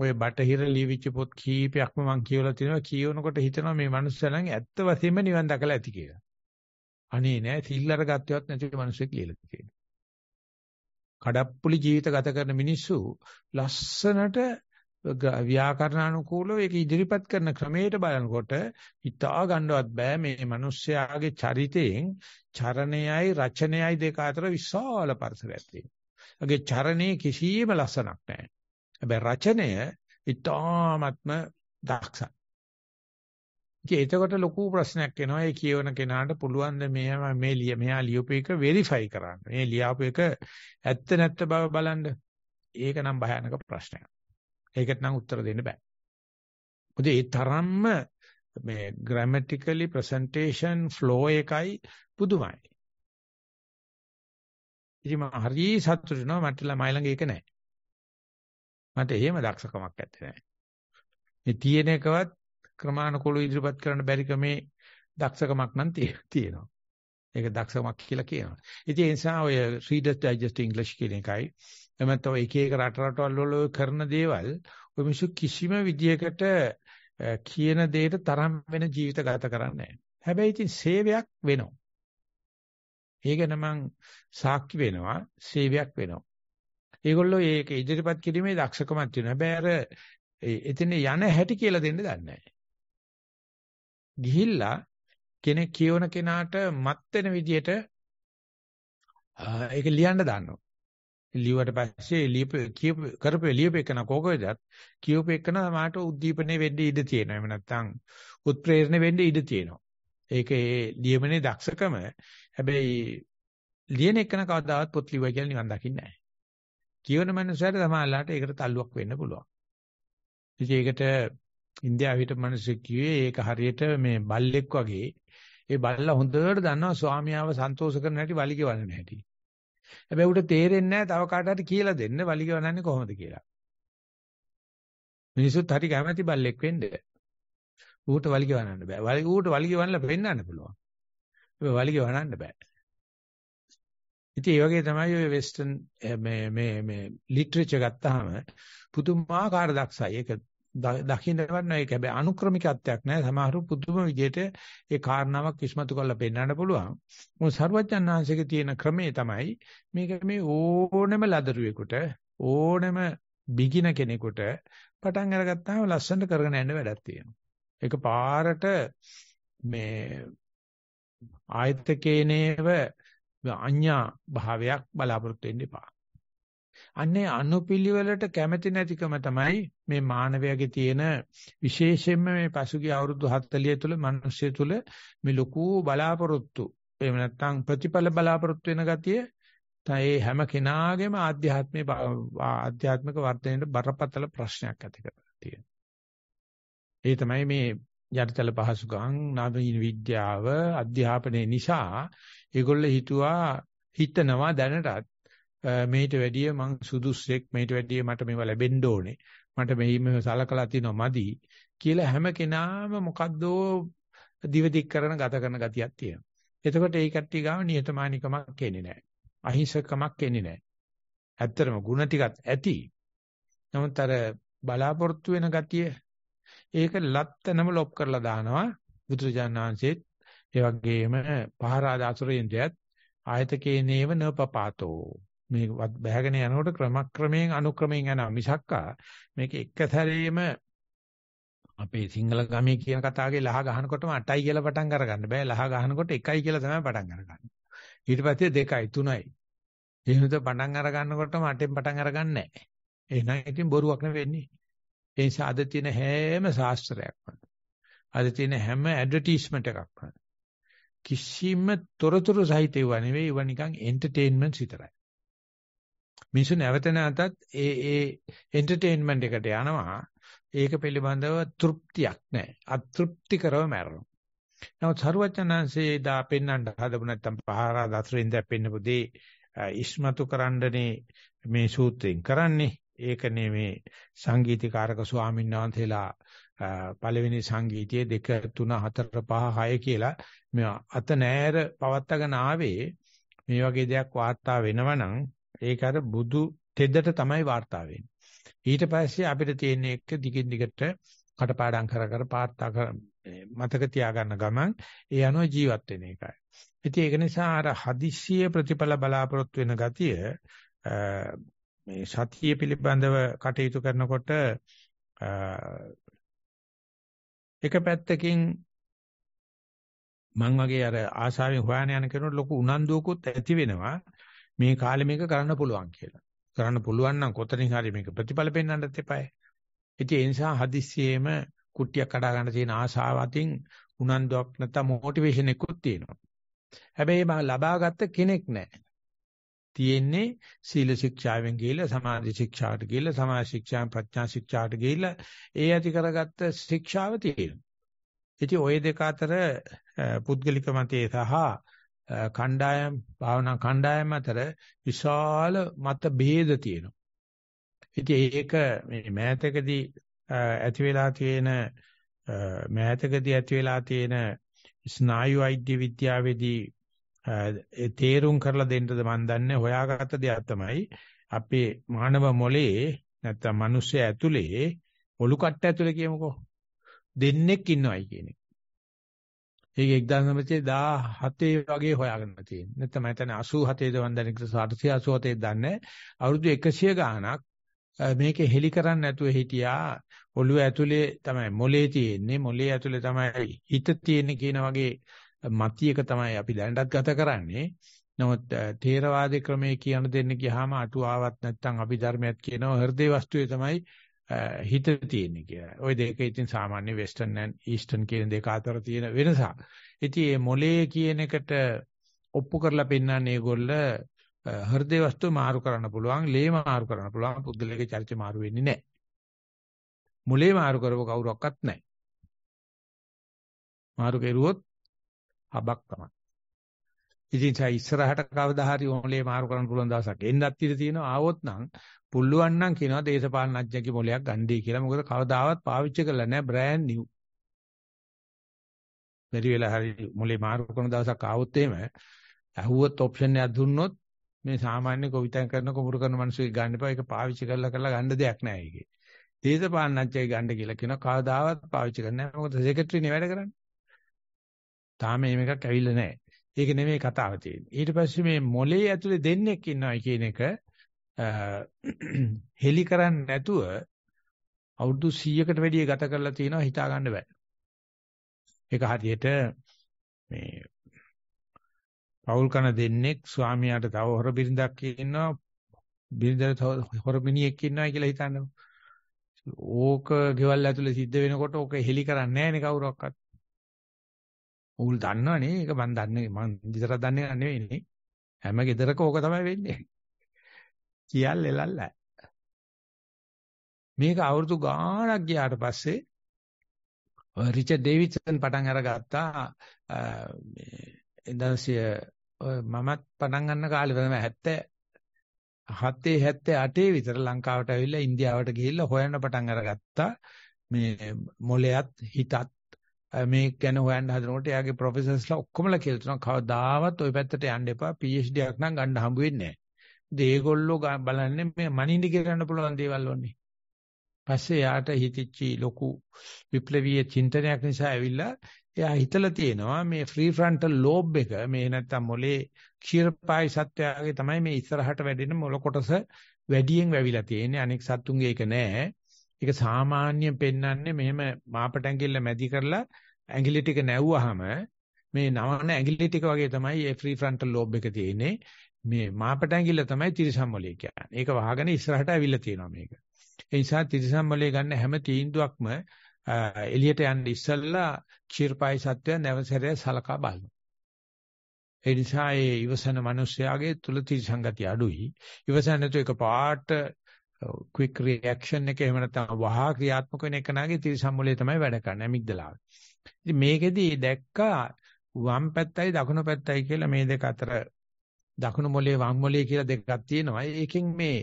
ඔය බටහිර ලියවිච්ච පොත් කීපයක්ම මම කියවලා තිනවා කියවනකොට හිතනවා මේ මනුස්සයා නම් ඇත්ත වශයෙන්ම නිවන් දැකලා ඇති කියලා. අනේ නෑ සිල්ලර ගත්තවත් නැති මිනිස්සු කියලා තියෙනවා. කඩප්පුලි ජීවිත ගත කරන මිනිස්සු ලස්සනට ව්‍යාකරණානුකූලව ඒක ඉදිරිපත් කරන ක්‍රමයට බලනකොට හිතා ගන්නවත් බෑ මේ මිනිස්යාගේ චරිතයෙන් චරණයයි රචනයයි දෙක අතර විශාල පරතරයක් තියෙනවා. ඒගේ චරණේ කිසියම් ලස්සනක් නැහැ. හැබැයි රචනය ඉතාමත්ම දක්ෂයි. ඉතින් එතකොට ලොකු ප්‍රශ්නයක් එනවා. ඒ කියවන කෙනාට පුළුවන් ද මෙයා මේ ලිය මෙයා ලියපු එක වෙරිෆයි කරන්න. මේ ලියාපු එක ඇත්ත නැත්ත බව බලන්න. ඒක නම් භයානක ප්‍රශ්නයක්. ඒකට නම් උත්තර දෙන්න බෑ. මොකද ඒ තරම්ම මේ ග්‍රැමැටිකලි ප්‍රසන්ටේෂන් ෆ්ලෝ එකයි පුදුමයි. ඉතින් මම හරි සතුටු වෙනවා මට ළමයි ළඟ ඒක නැහැ. මට එහෙම දක්ෂකමක් නැත්තේ නැහැ. මේ තියෙන එකවත් ක්‍රමානුකූලව ඉදිරිපත් කරන්න බැරි කමේ දක්ෂකමක් නම් තියෙනවා. ඒක දක්ෂකමක් කියලා කියනවා. ඉතින් ඒ නිසා ඔය Reader's Digest English කියන එකයි එමත් ඔය එක එක රට රටවල් වල කරන දේවල් ඔය මිනිස්සු කිසිම විදියකට කියන දෙයට තරම් වෙන ජීවිත ගත කරන්නේ හැබැයි ඉතින් සේවයක් වෙනවා. ඒක නමං සාක්ෂි වෙනවා සේවයක් වෙනවා. ඒගොල්ලෝ ඒක ඉදිරිපත් කිරීමේ දක්ෂකමක් තියෙනවා. හැබැයි අර එතන යන හැටි කියලා දෙන්න දන්නේ නැහැ. ගිහිල්ලා කෙනෙක් කියවන කෙනාට මත් වෙන විදියට ඒක ලියන්න දානවා. ලියුවට පස්සේ ලියප කියප කරපු ලියපෙකන කෝකවදත් කියවපෙකන මාට උද්දීපනයේ වෙන්න ඉඩ තියෙනවා. එහෙම නැත්නම් උත්ප්‍රේරණ වෙන්න ඉඩ තියෙනවා. ඒක ඒ ලියමනේ දක්ෂකම. හැබැයි ලියන එකන කවදාවත් පොත් ලිව්වා කියලා නිවන් දකින්නේ නැහැ. කියවන මනුස්සයට සමාජලාට ඒකට තල්ලුවක් වෙන්න පුළුවන්. ඉතින් ඒකට ඉන්දියාවේ හිටපු මිනිස්සු කිව්වේ ඒක හරියට මේ බල්ලෙක් වගේ ඒ බල්ලා හොඳට දන්නවා ස්වාමියාව සන්තෝෂ කරන හැටි වලිගේ වළන හැටි. හැබැයි උට තේරෙන්නේ නැහැ තව කාට හරි කියලා දෙන්න වලිගේ වළන්නේ කොහොමද කියලා. මිනිස්සුත් හරි කැමැති බල්ලෙක් වෙන්න. ඌට වලිගේ වළන්න බෑ. වලි ඌට වලිගේ වළලා පෙන්නන්න පුළුවන්. හැබැයි වලිගේ වළන්න බෑ. ඉතින් ඒ වගේ තමයි ඔය වෙස්ටර්න් මේ මේ මේ ලිටරේචර් ගත්තාම පුදුමාකාර දක්ෂයි. ඒක දකින්නවත් නෑ ඒක හැබැයි අනුක්‍රමිකත්වයක් නෑ සමහරු පුදුම විදිහට ඒ කාරණාවක් විශ්මතු කරලා පෙන්වන්න පුළුවන් මොකද සර්වඥාන්සේගේ තියෙන ක්‍රමේ තමයි මේක මේ ඕනෙම ලදරුවෙකුට ඕනෙම බිගින කෙනෙකුට පටන් අරගත්තාම ලස්සනට කරගෙන යන්න වැඩක් තියෙනවා ඒක පාරට මේ ආයතකේනේව අඤ්ඤා භාවයක් බලාපොරොත්තු වෙන්න එපා අන්නේ අනුපිළිවෙලට කැමැති නැතිකම තමයි මේ මානවයාගේ තියෙන විශේෂයෙන්ම මේ පසුගිය අවුරුදු 40 තුළ මිනිස්සු තුළ මේ ලොකු බලාපොරොත්තු එහෙම නැත්නම් ප්‍රතිඵල බලාපොරොත්තු වෙන ගතිය තයි හැම කෙනාගේම ආධ්‍යාත්මික ආධ්‍යාත්මික වර්ධනයේ බරපතල ප්‍රශ්නයක් ඇති කරලා තියෙනවා. ඒ තමයි මේ යටිතල පහසුකම් නවීන විද්‍යාව අධ්‍යාපනයේ නිසා ඒගොල්ලෝ හිතුවා හිතනවා දැනටත් මේට වැඩිය මං සුදුස්සෙක් මේට වැඩිය මට මේවා ලැබෙන්න ඕනේ මට මෙහිම සලකලා තිනවා මදි කියලා හැම කෙනාම මොකද්දෝ දිවදික් කරන ගත කරන ගතියක් තියෙනවා. එතකොට ඒ කට්ටිය ගාව නියතමානිකමක් එන්නේ නැහැ. අහිංසකමක් එන්නේ නැහැ. ඇත්තටම ಗುಣ ටිකක් ඇති. නමුත් අර බලාපොරොත්තු වෙන ගතිය ඒක ලැත්තනම ලොප් කරලා දානවා බුදුරජාණන් වහන්සේත් ඒ වගේම පහරාදාසුරේන්ද්‍රයත් ආයතකේ නේව නපපාතෝ මේක බැහැගෙන යනකොට ක්‍රමක්‍රමයෙන් අනුක්‍රමයෙන් යනවා මිසක්කා මේක එක සැරේම අපේ සිංහල ගමේ කියන කතාවේ ලහ ගහනකොටම 8යි කියලා පටන් අරගන්න බෑ ලහ ගහනකොට 1යි කියලා තමයි පටන් අරගන්නේ ඊට පස්සේ 2යි 3යි එහෙමද පටන් අර ගන්නකොටම 8ෙන් පටන් අරගන්නේ නැහැ එහෙනම් ඉතින් බොරුවක් නෙවෙන්නේ ඒ නිසා අද තියෙන හැම ශාස්ත්‍රයක්ම අද තියෙන හැම ඇඩ්වර්ටයිස්මන්ට් එකක්ම කිසිම තොරතුරු සහිතව නෙවෙයි ඒවා නිකන් එන්ටර්ටේන්මන්ට් විතරයි මිනිස්සු නැවත නැතත් ඒ ඒ එන්ටර්ටේන්මන්ට් එකට යනවා. ඒක පිළිබඳව තෘප්තියක් නැහැ. අතෘප්තිකරව මැරෙනවා. නමුත් සරුවචනංශේ දා පෙන්නන්න හදපු නැත්තම් පහාරා දසරින් දැපෙන්නපු දේ ඉස්මතු කරන්නනේ මේ සූත්‍රයෙන් කරන්නේ. ඒකනේ මේ සංගීතීකාරක ස්වාමීන් වහන්සේලා පළවෙනි සංගීතයේ 2 3 4 5 6 කියලා මේ අත නෑර පවත්තගෙන ආවේ මේ වගේ දෙයක් වාර්තා වෙනවනම් ඒක අර බුදු තෙදට තමයි වාර්තා ඊට පස්සේ අපිට තියෙන එක දිගින් දිගට කටපාඩම් කර කර පාත්තා කර මතක තියාගන්න ගමන් ඒ අනුව ජීවත් වෙන එකයි. ඉතින් ඒක නිසා අර හදිස්සිය ප්‍රතිඵල බලාපොරොත්තු වෙන ගතිය මේ සතිය පිළිබඳව කටයුතු කරනකොට එක පැත්තකින් මං වගේ අර ආශාවෙන් හොයන යන කෙනෙකුට ලොකු උනන්දුවකුත් ඇති වෙනවා. මේ කාලේ මේක කරන්න පුළුවන් කියලා. කරන්න පුළුවන් නම් කොතනින් හරි මේක ප්‍රතිඵල පෙන්වන්නත් එපායි. ඉතින් ඒ නිසා හදිස්සියෙම කුට්ටියක් කඩා ගන්න තියෙන ආශාව අතින් උනන්දුවක් නැත්තම් මොටිවේෂන් එකකුත් තියෙනවා. හැබැයි මම ලබාගත් කෙනෙක් නැහැ. තියෙන්නේ සීල ශික්ෂාවෙන් ගිහිල්ලා සමාධි ශික්ෂාට ගිහිල්ලා සමාධි ශික්ෂාන් ප්‍රඥා ශික්ෂාට ගිහිල්ලා ඒ ඇති කරගත්ත ශික්ෂාව තියෙනවා. ඉතින් ওই දෙක අතර පුද්ගලික මතයේ සහ කණ්ඩායම් භාවනා කණ්ඩායම් අතර විශාල මත භේද තියෙනවා. ඉතින් ඒක මේ මෑතකදී ඇති වෙලා තියෙන මෑතකදී ඇති වෙලා තියෙන ස්නායු වෛද්‍ය විද්‍යාවේදී ඒ තේරුම් කරලා දෙන්නද මන් දන්නේ හොයාගත්ත දෙයක් තමයි අපේ මානව මොලේ නැත්තම් මිනිස්සු ඇතුලේ ඔලු කට්ට ඇතුලේ කියමුකෝ දෙන්නෙක් ඉන්නවයි කියන්නේ. ඒක 1917 වගේ හොයාගෙන තියෙන්නේ. නැත්නම් මම හිතන්නේ 87 දවන් දැනක 887 දන්නේ අවුරුදු 100 ගාණක් මේකේ හෙලි කරන්නේ නැතුව හිටියා. ඔළුව ඇතුලේ තමයි මොලේ තියෙන්නේ. මොලේ ඇතුලේ තමයි හිත තියෙන්නේ කියන වගේ මතියක තමයි අපි දැනටත් ගත කරන්නේ. නමුත් තේරවාදී ක්‍රමයේ කියන දෙන්න ගියාම අටුවාවක් නැත්නම් අපි ධර්මයක් කියනවා හෘදේ වස්තුවේ තමයි හිත තියෙන්නේ කියලා. ওই දෙක ඉතින් සාමාන්‍ය වෙස්ටර්න් ඇන් ඊස්ටර්න් කියන දෙක අතර තියෙන වෙනස. ඉතින් මේ මොලේ කියන එකට ඔප්පු කරලා පෙන්නන්නේ ඒගොල්ල හෘද වස්තු මාරු කරන්න පුළුවන්, ලේ මාරු කරන්න පුළුවන්, පුද්ගලයාගේ චර්ිත මාරු වෙන්නේ නැහැ. මොලේ මාරු කරව කවුරක්වත් නැහැ. මාරු කෙරුවොත් හබක් තමයි. ඉතින් සා ඉස්සරහට කවදා හරි මොලේ මාරු කරන්න පුළුවන් දවසක් එන්නත් ඉඩ තියෙනවා. ආවොත් නම් පුළුවන් නම් කියනවා දේශපාලනඥයෙක්ගේ මොලයක් ගන්නදී කියලා. මොකද කවදාවත් පාවිච්චි කරලා නැහැ බ්‍රෑන්ඩ් නිව්. බැරි වෙලා හරි මොලේ මාරු කරන දවසක් ආවොත් එහෙම ඇහුවොත් ඔප්ෂන් එකක් දුන්නොත් මේ සාමාන්‍ය කවිතං කරන කුඹුරු කරන මිනිස්සුයි ගන්න එපා. ඒක පාවිච්චි කරලා කරලා ගන්න දෙයක් නැහැ ඒකේ. දේශපාලනඥයෙක් ගන්න කියලා කියනවා කවදාවත් පාවිච්චි කරන්නේ නැහැ. මොකද සෙක්‍රටරිනේ වැඩ කරන්නේ. තාම මේ එකක් ඇවිල්ලා නැහැ. ඒක නෙමෙයි කතාව තියෙන්නේ. ඊට පස්සේ මේ මොලේ ඇතුලේ දෙන්නෙක් ඉන්නවයි කියන එක හෙලි කරන්නේ නැතුව අවුරුදු 100කට වැඩිය ගත කරලා තියෙනවා හිතා ගන්න බෑ. ඒක හරියට මේ පවුල් කන දෙන්නෙක් ස්වාමියාට තව හොර බිරිඳක් ඉන්නවා බිරිඳට හොර මිනිහෙක් ඉන්නවා කියලා හිතන්නකො. ඕක ගෙවල් ඇතුලේ සිද්ධ වෙනකොට ඕක හෙලි කරන්නේ නැහැ නේ කවුරක්වත්. උගුල් දන්නවනේ ඒක මම දන්නේ මම විතරක් දන්නේ නෙවෙයිනේ. හැම ගෙදරක ඕක තමයි වෙන්නේ. කියල් එලල්ලා. මේක අවුරුදු ගාණක් ගියාට පස්සේ රිචඩ් ඩේවිඩ්සන් පටන් අරගත්තා මේ එදාසිය මමත් පටන් ගන්න කාලේ තමයි 77 78 විතර ලංකාවට ඇවිල්ලා ඉන්දියාවට ගිහිල්ලා හොයන්න පටන් අරගත්තා මේ මොලයත් හිතත් මේ ගැන හොයන්න හදනකොට එයාගේ ප්‍රොෆෙසර්ස්ලා ඔක්කොමලා කියලා තුනවා කවදාවත් ওই පැත්තට යන්න එපා PhD එකක් නම් ගන්න හම්බ වෙන්නේ නැහැ දේගොල්ලෝ බලන්නේ මේ මනින්ද කරන්න පුළුවන් දේවල් වන්නේ. පස්සේ යාට හිතිච්චි ලොකු විප්ලවීය චින්තනයක් නිසා ඇවිල්ලා එයා හිතලා තියෙනවා මේ ෆ්‍රී ෆ්‍රන්ටල් ලෝබ් එක මේ නැත්තම් මොලේ ක්ෂීරපායි සත්වයාගේ තමයි මේ ඉස්සරහට වැඩෙන මොළ කොටස වැඩියෙන් වැවිලා තියෙන්නේ අනෙක් සත්තුන්ගේ එක නෑ. ඒක සාමාන්‍යයෙන් පෙන්වන්නේ මෙහෙම මාපට ඇඟිල්ල මැදි කරලා ඇඟිලි ටික නැව්වහම මේ නවන ඇඟිලි ටික වගේ තමයි ඒ ෆ්‍රී ෆ්‍රන්ටල් ලෝබ් එක තියෙන්නේ. මේ මාපටැංගිල්ල තමයි තිරිසම්මලේ කියන්නේ. ඒක වහගෙන ඉස්සරහට ඇවිල්ලා තියෙනවා මේක. ඒ නිසා තිරිසම්මලේ ගන්න හැම තීන්දුවක්ම එළියට යන්න ඉස්සෙල්ලා ක්ෂීරපායි සත්වය නැවසරය සලකා බලනවා. ඒ නිසා ඒ ඉවසන මිනිස්යාගේ තුල තිරිසංගතිය අඩුයි. ඉවසන නැතු එක පාට quick reaction එක එහෙම නැත්නම් වහා ක්‍රියාත්මක වෙන එක නාගේ තිරිසම්මලේ තමයි වැඩ කරන්නේ amygdalaව. ඉතින් මේකෙදි දැක්කා වම් පැත්තයි දකුණු පැත්තයි කියලා මේ දෙක අතර දකුණු මොලේ වම් මොලේ කියලා දෙකක් තියෙනවා. ඒකෙන් මේ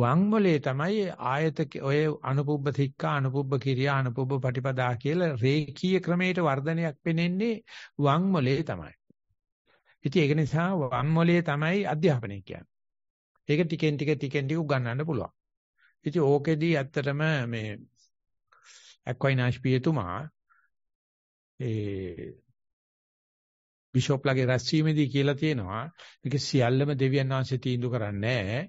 වම් මොලේ තමයි ආයත ඔය අනුපුබ්බ තික්කා අනුපුබ්බ කිරියා අනුපුබ්බ පටිපදා කියලා රේඛීය ක්‍රමයට වර්ධනයක් වෙන්නේ වම් මොලේ තමයි. ඉතින් ඒක නිසා වම් මොලේ තමයි අධ්‍යාපනය කියන්නේ. ඒක ටිකෙන් ටික ටිකෙන් ටික උගන්වන්න පුළුවන්. ඉතින් ඕකෙදී ඇත්තටම මේ ඇක්වයිනාෂ් පියතුමා ඒ බිෂොප්ලාගේ රැස්වීමේදී කියලා තියෙනවා මේක සියල්ලම දෙවියන් වහන්සේ තීන්දුව කරන්නේ නැහැ.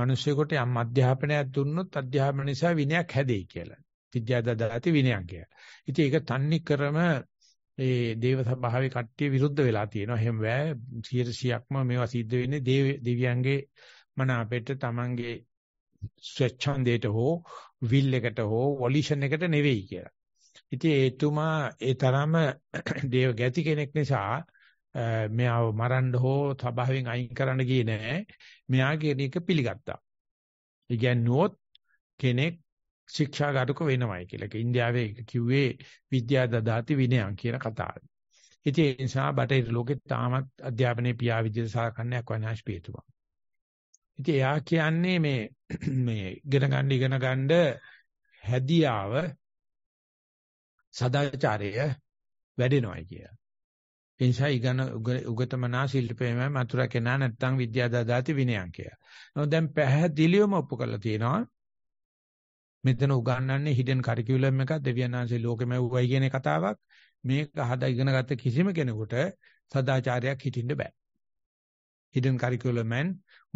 මිනිස්සුෙකුට යම් අධ්‍යාපනයක් දුන්නොත් අධ්‍යාපන නිසා විනයක් හැදෙයි කියලා. විද්‍යා දදාති විනයක් කියලා. ඉතින් ඒක තන්නේ ක්‍රම ඒ දේව සභාවේ කට්ටිය විරුද්ධ වෙලා තියෙනවා. එහෙම වැ 100%ක්ම මේවා සිද්ධ වෙන්නේ දෙවියන්ගේ මන අපිට තමන්ගේ ස්වච්ඡන්දයට හෝ විල් එකට හෝ වොලිෂන් එකට නෙවෙයි කියලා. ඉතින් ඒතුමා ඒ තරම දේව ගැති කෙනෙක් නිසා මෙයාව මරන්න හෝ ස්වභාවයෙන් අයින් කරන්න ගියේ නෑ. මෙයා කියන එක පිළිගත්තා. ඒ කියන්නේ කෙනෙක් ශික්ෂාගාරක වෙනවයි කියලා. ඉන්දියාවේ කිව්වේ විද්‍යා දදාති විනයන් කියන කතාව. ඉතින් ඒ නිසා බටහිර ලෝකෙ තාමත් අධ්‍යාපනයේ පියා විද්‍යා සාකන්නයක් වනාශ් පිටුවා. ඉතින් එයා කියන්නේ මේ මේ ඉගෙන ගන්න ඉගෙන ගන්න හැදියාව සදාචාරය වැඩෙනවයි කියලා. ඒ නිසා ඉගෙන උගතමනා ශිල්පේමයි මතුරු කෙනා නැත්තම් විද්‍යාදාති විනයන් කියලා. නෝ දැන් පැහැදිලිවම ඔප්පු කරලා තියෙනවා. මෙතන උගන්වන්නේ හිඩන් කරිකියුලම් එකක් දෙවියන්ාන්සේ ලෝකෙම වුවයි කියන කතාවක්. මේක හදා ඉගෙනගත්ත කිසිම කෙනෙකුට සදාචාරයක් හිටින්න බෑ. Hidden curriculum and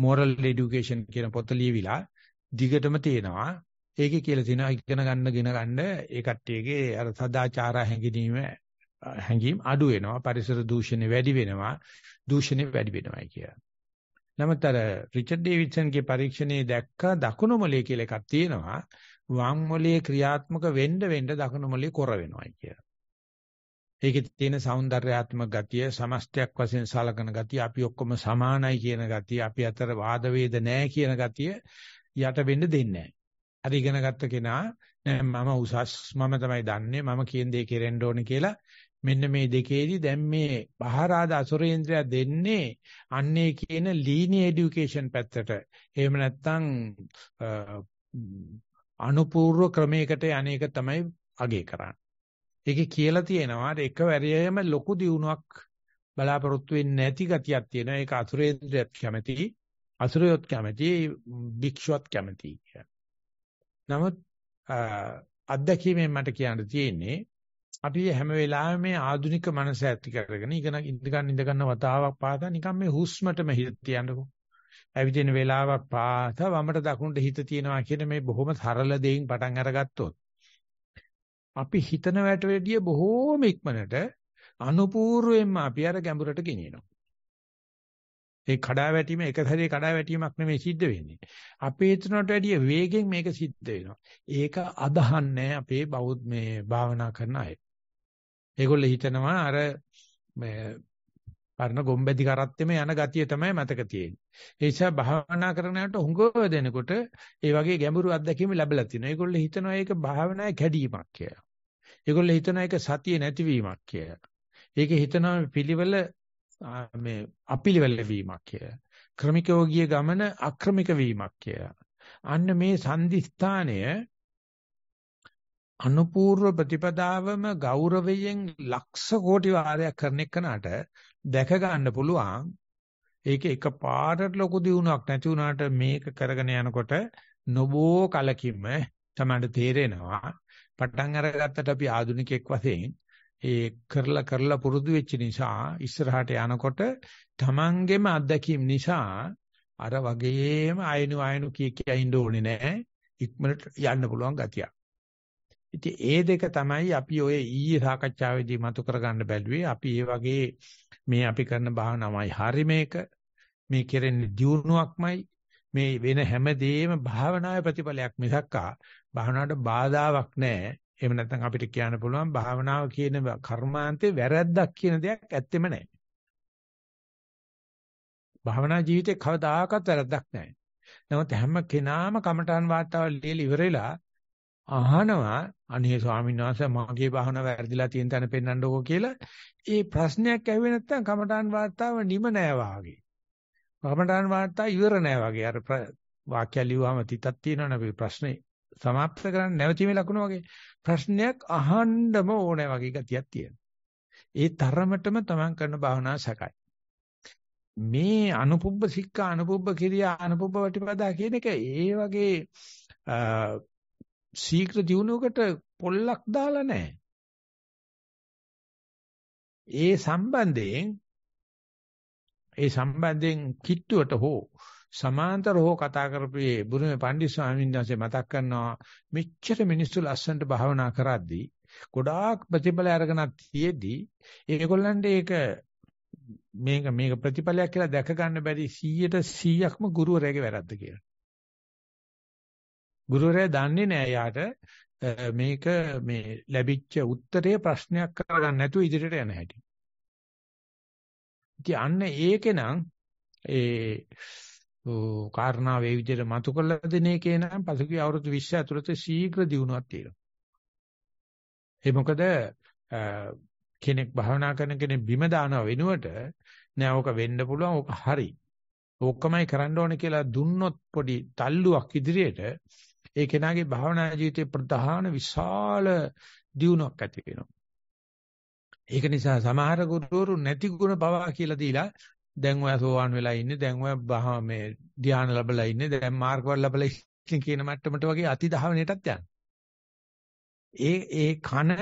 moral education කියන පොත ලියවිලා දිගටම තියෙනවා. ඒකේ කියලා තියෙනවා ඉගෙන ගන්න ගෙන ගන්න ඒ කට්ටියගේ අර සදාචාර හැඟීම හැඟීම් අඩු වෙනවා පරිසර දූෂණය වැඩි වෙනවා දූෂණය වැඩි වෙනවායි කියලා. නමුත් අර රිචඩ් ඩේවිඩ්සන්ගේ පරීක්ෂණයේ දැක්ක දකුණු මොලේ කියලා එකක් තියෙනවා වම් මොලේ ක්‍රියාත්මක වෙන්න වෙන්න දකුණු මොලේ කොර වෙනවායි කියලා. ඒකේ තියෙන సౌందర్యාත්මක ගතිය සමස්තයක් වශයෙන් සලකන ගතිය අපි ඔක්කොම සමානයි කියන ගතිය අපි අතර වාද වේද නැහැ කියන ගතිය යට වෙන්න දෙන්නේ නැහැ. අර ඉගෙන ගත්ත කෙනා නෑ මම උසස් මම තමයි දන්නේ මම කියන දේ කෙරෙන්න ඕනේ කියලා මෙන්න මේ දෙකේදී දැන් මේ පහරාද අසුරේන්ද්‍රය දෙන්නේ අන්නේ කියන ලීනි এඩියුකේෂන් පැත්තට. එහෙම නැත්නම් අනුපූර්ව ක්‍රමයකට අනේක තමයි අගේ කරන්නේ. ඒකේ කියලා තියෙනවා එක වැරියෙම ලොකු දියුණුවක් බලාපොරොත්තු වෙන්නේ නැති ගතියක් තියෙනවා. ඒක අසුරේන්ද්‍රයත් කැමැති, අසුරයොත් කැමැති, භික්ෂුවත් කැමැති. නමුත් අත්දැකීමෙන් මට කියන්න තියෙන්නේ අපි හැම වෙලාවෙම මේ ආධුනික මනස ඇති කරගෙන ඉගෙන ඉඳ ගන්න ඉඳ ගන්න වතාවක් පාසා නිකන් මේ හුස්මටම හිත තියන්නකෝ. ඇවිදින වෙලාවක් පාසා වමට දකුණට හිත තියනවා කියන මේ බොහොම සරල දෙයින් පටන් අරගත්තොත් අපි හිතන වැට වැඩිය බොහෝම ඉක්මනට අනුපූර්වයෙන්ම අපි අර ගැඹුරට ගෙනියනවා. ඒ කඩා වැටීම එක සැරේ කඩා වැටීමක් නෙමෙයි සිද්ධ වෙන්නේ. අපේ හිතනට වැඩිය වේගෙන් මේක සිද්ධ වෙනවා. ඒක අදහන්නේ අපේ බෞද්ධ මේ භාවනා කරන අය. ඒගොල්ලෝ හිතනවා අර මේ පරණ ගොම්බැදි කරත්තෙම යන ගතිය තමයි මතක තියෙන්නේ. ඒ නිසා භාවනා කරනකොට හුඟව දෙනකොට ඒ වගේ ගැඹුරු අත්දැකීම් ලැබලා තිනවා. ඒගොල්ලෝ හිතනවා ඒක භාවනාවේ කැඩීමක් කියලා. ඒගොල්ලෝ හිතනවා ඒක සතිය නැතිවීමක් කියලා. ඒක හිතනවා පිළිවෙල මේ අපිළිවෙල වීමක් කියලා. ක්‍රමිකෝගිය ගමන අක්‍රමික වීමක් කියලා. අන්න මේ සංදිස්ථානය අනුපූර්ව ප්‍රතිපදාවම ගෞරවයෙන් ලක්ෂ කෝටි වාරයක් කරන එකනට දැක ගන්න පුළුවන් ඒක එකපාරට ලොකු දියුණුවක් නැති වුණාට මේක කරගෙන යනකොට නොබෝ කලකින්ම තමයි තේරෙනවා පටන් අරගත්තට අපි ආදුනිකෙක් වශයෙන් ඒ කරලා කරලා පුරුදු වෙච්ච නිසා ඉස්සරහට යනකොට තමන්ගේම අත්දැකීම් නිසා අර වගේම අයනු අයනු කී කිය ඉන්න ඕනේ නැහැ ඉක්මනට යන්න පුළුවන් ගතියක් ඉතින් ඒ දෙක තමයි අපි ඔය ඊයේ සාකච්ඡාවේදී මතු කරගන්න බැලුවේ. අපි ඒ වගේ මේ අපි කරන භාවනාවයි හරි මේක. මේ කෙරෙන්නේ දියුණුවක්මයි. මේ වෙන හැමදේම භාවනාවේ ප්‍රතිඵලයක් මිසක්කා භාවනාවට බාධාවක් නැහැ. එහෙම නැත්නම් අපිට කියන්න පුළුවන් භාවනාව කියන කර්මාන්තේ වැරැද්දක් කියන දෙයක් ඇත්තෙම නැහැ. භාවනා ජීවිතේ කවදාකවත් වැරැද්දක් නැහැ. නමුත් හැම කෙනාම කමඨාන් වාතාවරණය ලියලා ඉවරලා අහනවා අනේ ස්වාමීන් වහන්සේ මාගේ භාවන වැරදිලා තියෙන තැන පෙන්වන්නකෝ කියලා ඒ ප්‍රශ්නයක් ඇහුවේ නැත්නම් කමඨාන් වාර්තාව නිම නෑ වාගේ. කමඨාන් වාර්තාව ඉවර නෑ වාගේ. අර වාක්‍ය ලිව්වම තිතක් තියෙනවනේ අපි ප්‍රශ්නේ સમાප්ත කරන්න නැවතීමේ ලකුණ වගේ ප්‍රශ්නයක් අහන්නම ඕනේ වගේ ගතියක් තියෙනවා. ඒ තරමටම තමන් කරන භාවනාව සකයි. මේ අනුපුබ්බ සික්ඛා අනුපුබ්බ කිරියා අනුපුබ්බ වටිපදා කියන එක ඒ වගේ ශීඝ්‍ර දියුණුවකට පොල්ලක් දාලා නැහැ. ඒ සම්බන්ධයෙන් ඒ සම්බන්ධයෙන් කිට්ටුවට හෝ සමාන්තර හෝ කතා කරපේ බුරුමේ පණ්ඩිත ස්වාමීන් වහන්සේ මතක් කරනවා මෙච්චර මිනිස්සු ලස්සනට භාවනා කරද්දී ගොඩාක් ප්‍රතිඵල අරගෙන තියේදී ඒගොල්ලන්ට ඒක මේක මේක ප්‍රතිඵලයක් කියලා දැක ගන්න බැරි 100ට 100ක්ම ගුරුවරයාගේ වැරද්ද කියලා. ගුරුවරයා දන්නේ නැහැ යාට මේක මේ ලැබිච්ච උත්තරේ ප්‍රශ්නයක් කරගන්න නැතුව ඉදිරියට යන හැටි. ඉතින් අන්න ඒකෙනම් ඒ කාරණා වේ විදිහට මතු කළ දෙන එකේ නම් පසුගිය අවුරුදු 20 ඇතුළත ශීඝ්‍ර දියුණුවක් තියෙනවා. ඒ මොකද කෙනෙක් භාවනා කරන කෙනෙක් බිම දානව වෙනුවට නෑ ඕක වෙන්න පුළුවන් ඕක හරි. ඕකමයි කරන්න ඕනේ කියලා දුන්නොත් පොඩි තල්ලුවක් ඉදිරියට ඒ කෙනාගේ භාවනා ජීවිතේ ප්‍රධාන විශාල දියුණුවක් ඇති වෙනවා. ඒක නිසා සමහර ගුරුවරු නැති ගුණ පවා කියලා දීලා දැන් ඔයා සෝවාන් වෙලා ඉන්නේ දැන් ඔයා මේ ධානය ලැබලා ඉන්නේ දැන් මාර්ගවල ලැබලා ඉන්නේ කියන මට්ටමට වගේ අති ධාවණයටත් යනවා. ඒ ඒ කන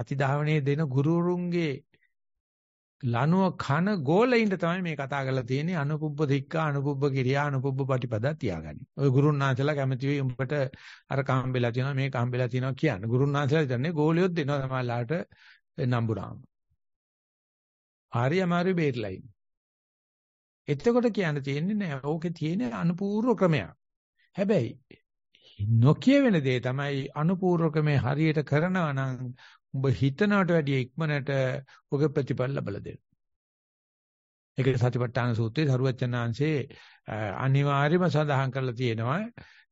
අති ධාවණයේ දෙන ගුරුවරුන්ගේ ලනුව කන ගෝලයින්ට තමයි මේ කතා කරලා තියෙන්නේ අනුපුබ්බ ධික්කා අනුපුබ්බ කිරියා අනුපුබ්බ පටිපදා තියාගන්න. ඔය ගුරුන්නාන්සලා කැමති වෙයි උඹට අර කම්බෙලා තියෙනවා මේ කම්බෙලා තියෙනවා කියන්න. ගුරුන්නාන්සලා හිතන්නේ ගෝලියොත් දෙනවා සමාලාට නම්බුනාම. හරි අමාරු බේරලා ඉන්නේ. එතකොට කියන්න තියෙන්නේ නෑ ඕකේ තියෙන අනුපූර්ව ක්‍රමයක්. හැබැයි නොකිය වෙන දේ තමයි අනුපූර්ව ක්‍රමේ හරියට කරනවා නම් උඹ හිතනවට වැඩිය ඉක්මනට ඔගේ ප්‍රතිඵල ලබලා දෙනවා. ඒක සතිපට්ඨාන සූත්‍රයේ සරුවචනාංශේ අනිවාර්යම සඳහන් කරලා තියෙනවා.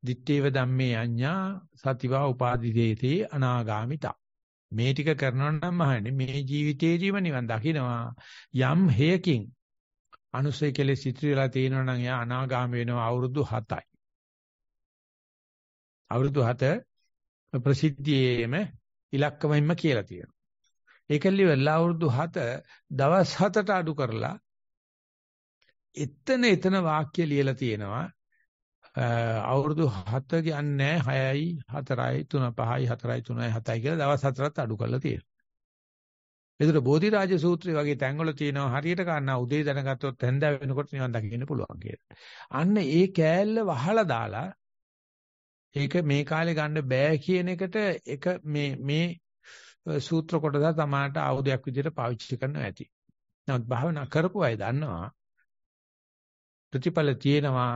දිත්තේව ධම්මේ අඤ්ඤා සතිවා උපාදිදේති අනාගාමිතා. මේ ටික කරනවා නම් මහන්නේ මේ ජීවිතේදීම නිවන් දකිනවා. යම් හේයකින් අනුසය කෙලෙස් ඉතිරිලා තියෙනවා නම් එයා අනාගාමී වෙනවා අවුරුදු 7යි. අවුරුදු 7 ප්‍රසිද්ධියේම ඉලක්කමින්ම කියලා තියෙනවා. ඒකල්ලි වෙලා අවුරුදු 7 දවස් 7ට අඩු කරලා එතන එතන වාක්‍ය ලියලා තියෙනවා. අවුරුදු 7 කියන්නේ 6යි 4යි 3 5යි 4යි 3යි 7යි කියලා දවස් 4ට අඩු කරලා තියෙනවා. එතකොට බෝධිරාජ සූත්‍රය වගේ තැන්වල තියෙනවා හරියට ගන්නා උදේ දැනගත්තොත් හැන්දෑ වෙනකොට නිවන් දකින්න පුළුවන් කියලා. අන්න ඒ කෑල්ල වහලා දාලා ඒක මේ කාලේ ගන්න බෑ කියන එකට ඒක මේ මේ සූත්‍ර කොටස තමාට ආයුධයක් විදිහට පාවිච්චි කරන්න ඇති. නමුත් භාවනා කරපු අය දන්නවා ප්‍රතිඵල තියෙනවා.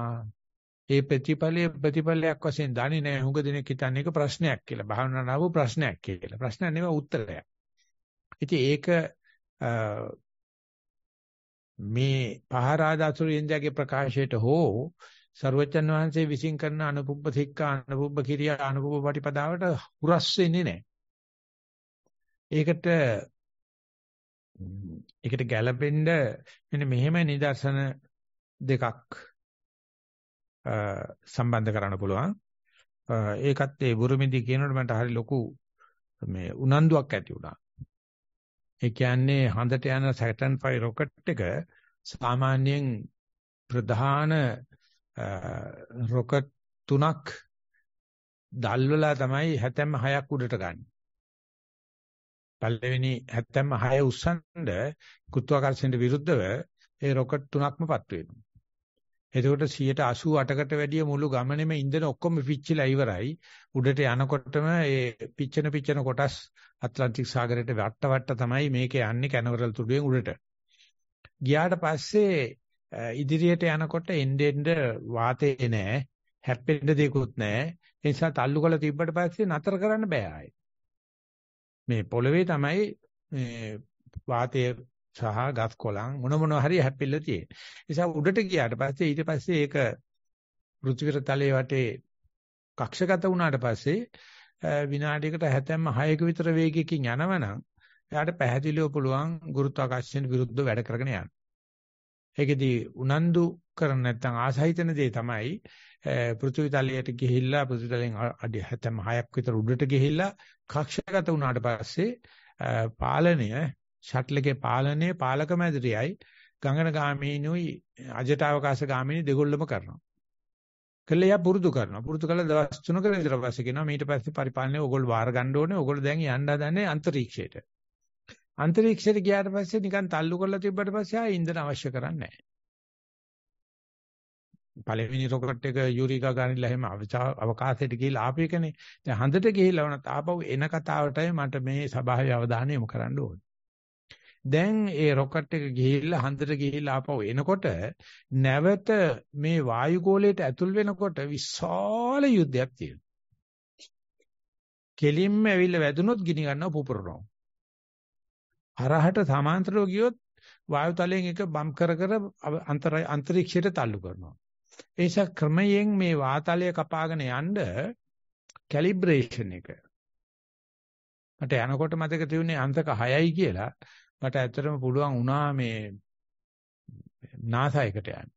ඒ ප්‍රතිඵලයේ ප්‍රතිඵලයක් වශයෙන් දන්නේ නැහැ. හුඟ දෙනෙක් හිතන්නේ ඒක ප්‍රශ්නයක් කියලා. භාවනා නාව ප්‍රශ්නයක් කියලා. ප්‍රශ්න නෙවෙයි උත්තරයක්. ඉතින් ඒක මේ පහරාදා සුරේන්ද්‍රගේ ප්‍රකාශයට හෝ සරුවච්චන් වහන්සේ විසින් කරන අනුපුබ්බ සික්කා අනුපුබ්බ කිරියා අනුපුබ්බ පටිපදාවට හුරස් වෙන්නේ නැහැ. ඒකට ඒකට ගැළපෙන්න මෙන්න මෙහෙම නිදර්ශන දෙකක් සම්බන්ධ කරන්න පුළුවන්. ඒකත් ඒ බුරුමිදි කියනකොට මට හරි ලොකු මේ උනන්දුවක් ඇති වුණා. ඒ කියන්නේ හඳට යන Saturn V rocket එක සාමාන්‍යයෙන් ප්‍රධාන රොකට් තුනක් දැල්වලා තමයි 76ක් උඩට ගන්න. පළවෙනි 76 උස්සනද ගුරුත්වාකර්ෂණයට විරුද්ධව ඒ රොකට් තුනක්මපත් වෙනවා. එතකොට 188කට වැඩිය මුළු ගමනේම ඉන්ධන ඔක්කොම පිච්චිලා ඉවරයි. උඩට යනකොටම ඒ පිච්චෙන පිච්චෙන කොටස් ඇට්ලන්ටික් සාගරයට වට වට තමයි මේක යන්නේ කැනවරල් තුඩුවෙන් උඩට. ගියාට පස්සේ ඉදිරියට යනකොට එන්ඩෙන්ඩ වාතේ නෑ හැප්පෙන්න දෙයක්වත් නෑ ඒ නිසා තල්ලු කරලා තිබ්බට පස්සේ නතර කරන්න බෑ ආයේ මේ පොළවේ තමයි මේ වාතය සහ ගස් කොළන් මොන මොන හරි හැප්පිලා තියෙන්නේ නිසා උඩට ගියාට පස්සේ ඊට පස්සේ ඒක පෘථිවිර තලයේ වටේ කක්ෂගත වුණාට පස්සේ විනාඩියකට හැතැම්ම 6ක විතර වේගයකින් යනවනම් එයාට පැහැදිලිව පුළුවන් ගුරුත්වාකර්ෂණයට විරුද්ධව වැඩ කරගෙන යන්න ඒකෙදී උනන්දු කරන නැත්නම් ආසහිතන දේ තමයි පෘථිවි තලයට ගිහිල්ලා පෘථිවි තලෙන් අඩි 76ක් විතර උඩට ගිහිල්ලා කක්ෂගත වුණාට පස්සේ පාලනය ෂැට්ලකේ පාලනය පාලක මැදිරියයි ගංගන ගාමීනුයි අජට අවකාශ ගාමීනි දෙගොල්ලම කරනවා. කළේ යා පුරුදු කරනවා. පුරුදු කළා දවස් තුනක විතර පස්සේ කියනවා මීට පස්සේ පරිපාලනය ඕගොල්ලෝ වාර ගන්න ඕනේ. ඕගොල්ලෝ දැන් යන්න හදන්නේ අන්තරීක්ෂයට. අන්තරීක්ෂයට ගියාට පස්සේ නිකන් තල්ලු කරලා තිබ්බට පස්සේ ආයේ ඉන්ධන අවශ්‍ය කරන්නේ නැහැ. පළවෙනි රොකට් එක යූරි ගාගානිලා එහෙම අවකාශයට ගිහිල්ලා ආපු එකනේ. දැන් හඳට ගිහිල්ලා වුණත් ආපහු එන කතාවටයි මට මේ සභාවේ අවධානය යොමු කරන්න ඕනේ. දැන් ඒ රොකට් එක ගිහිල්ලා හන්දට ගිහිල්ලා ආපහු එනකොට නැවත මේ වායුගෝලයට ඇතුල් වෙනකොට විශාල යුද්ධයක් තියෙනවා. කෙලින්ම ඇවිල්ලා වැදුනොත් ගිනි ගන්නව පුපුරනවා. හරහට සමාන්තරව ගියොත් වායුතලයෙන් එක බම් කර කර අන්තරීක්ෂයට තල්ලු කරනවා. ඒ නිසා ක්‍රමයෙන් මේ වාතලය කපාගෙන යන්න කැලිබ්‍රේෂන් එක. මට යනකොට මතක තියුණේ අන්තක 6යි කියලා. මට ඇත්තටම පුළුවන් වුණා මේ NASA එකට යන්න.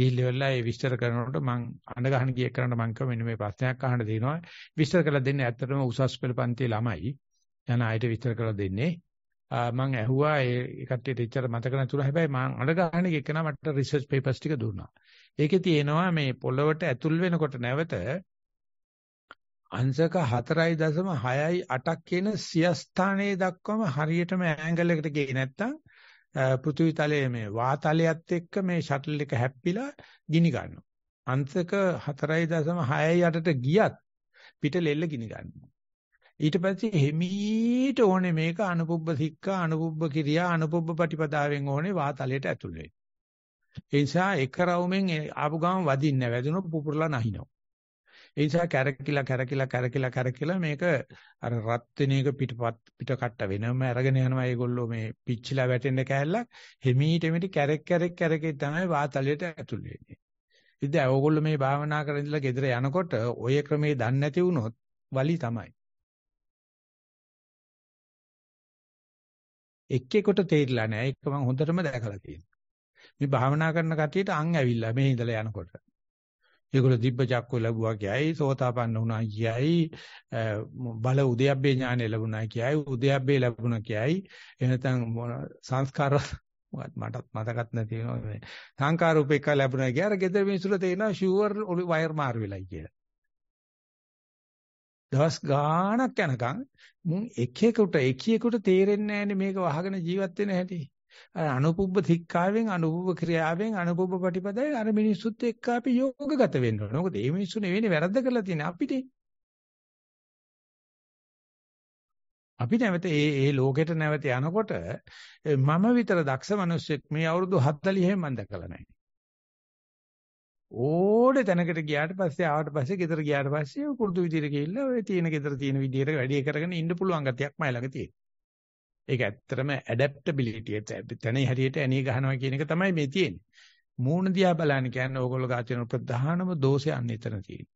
ගිහිල්ලා ඒ විස්තර කරනකොට මං අඬ ගහන ගිය කරන්න මං කව මෙන්න මේ ප්‍රශ්නයක් අහන්න තියෙනවා. විස්තර කරලා දෙන්නේ ඇත්තටම උසස් පෙළ පන්තියේ ළමයි. යන අයට විස්තර කරලා දෙන්නේ. මම ඇහුවා ඒ කට්ටියට එච්චර මතක නැතුණා. හැබැයි මම අඬ ගන්න එක කෙනා මට රිසර්ච් পেපර්ස් ටික දුන්නා. ඒකේ තියෙනවා මේ පොළවට ඇතුල් වෙනකොට නැවත අංශක 4.6.8ක් කියන සියස්ථානයේ දක්වම හරියටම ඇන්ගල් එකට ගියේ නැත්තම් පෘථිවි තලයේ මේ වාතලයත් එක්ක මේ ෂටල් එක හැප්පිලා ගිනි ගන්නවා. අංශක 4.6.8ට ගියත් පිට ලෙල්ල ගිනි ගන්නවා. ඊට පස්සේ හිමීට ඕනේ මේක අනුපුබ්බ සික්කා අනුපුබ්බ කිරියා අනුපුබ්බ ප්‍රතිපදාවෙන් ඕනේ වාතලයට ඇතුල් වෙන්න. ඒ නිසා එක රවුමෙන් ආපු ගමන් වදින්න වැදුණොත් පුපුරලා නැහිනවා. ඒ නිසා කැරකිලා කැරකිලා කැරකිලා කැරකිලා මේක අර රත් වෙන එක පිටපත් පිටකට වෙනම අරගෙන යනවා ඒගොල්ලෝ මේ පිච්චිලා වැටෙන්න කැලලක් හිමීට මෙටි කැරක් කැරක් කැරකේ තමයි වාතලයට ඇතුල් වෙන්නේ. ඉතින් ඒගොල්ලෝ මේ භාවනා කරන ඉඳලා ගෙදර යනකොට ඔය ක්‍රමේ දන්නේ නැති වුණොත් වලි තමයි. එක්කෙකුට තේරිලා නැහැ. ඒක මම හොඳටම දැකලා තියෙනවා. මේ භාවනා කරන කට්ටියට අං ඇවිල්ලා මේ ඉඳලා යනකොට. ඒගොල්ලෝ දිබ්බ චක්කෝ ලැබුවා කියයි, සෝතාපන්න වුණා කියයි, බල උද්‍යප්පේ ඥානය ලැබුණා කියයි, උද්‍යප්පේ ලැබුණා කියයි. එහෙනම් සංස්කාර මටත් මතකත් නැති වෙනවා මේ සංකාර උපේක්ඛ ලැබුණා කියලා. ගෙදර මිනිස්සුන්ට තේනවා ෂුවර් වයර් මාරු වෙලයි කියලා. දවස් ගාණක් යනකම් මුන් එක එකට එකියෙකුට තේරෙන්නේ නැහැනේ මේක වහගෙන ජීවත් වෙන හැටි. අර අනුපුබ්බ තික්කාවෙන් අනුපුබ්බ ක්‍රියාවෙන් අනුපුබ්බ ප්‍රතිපදාවෙන් අර මිනිස්සුත් එක්ක අපි යෝගගත වෙන්න ඕනේ. මොකද මේ මිනිස්සු නෙවෙයිනේ වැරද්ද කරලා තියෙන්නේ අපිට. අපි නැවත ඒ ඒ ලෝකෙට නැවත යනකොට මම විතර දක්ෂ මිනිස්සෙක් මේ අවුරුදු 40 මම දැකලා නැහැ. ඕඩ තැනකට ගියාට පස්සේ ආවට පස්සේ ගෙදර ගියාට පස්සේ පුරුදු විදිහට ගිහිල්ලා ඔය තියෙන ගෙදර තියෙන විදිහට වැඩේ කරගෙන ඉන්න පුළුවන් ගතියක්ම ළඟ තියෙනවා. ඒක ඇත්තටම ඇඩැප්ටබිලිටි තැනේ හැටියට ඇණිය ගහනවා කියන එක තමයි මේ තියෙන්නේ. මූණ දිහා බලන්න කියන්නේ ඕගොල්ලෝ ගන්න ප්‍රධානම දෝෂය අන්න එතන තියෙන්නේ.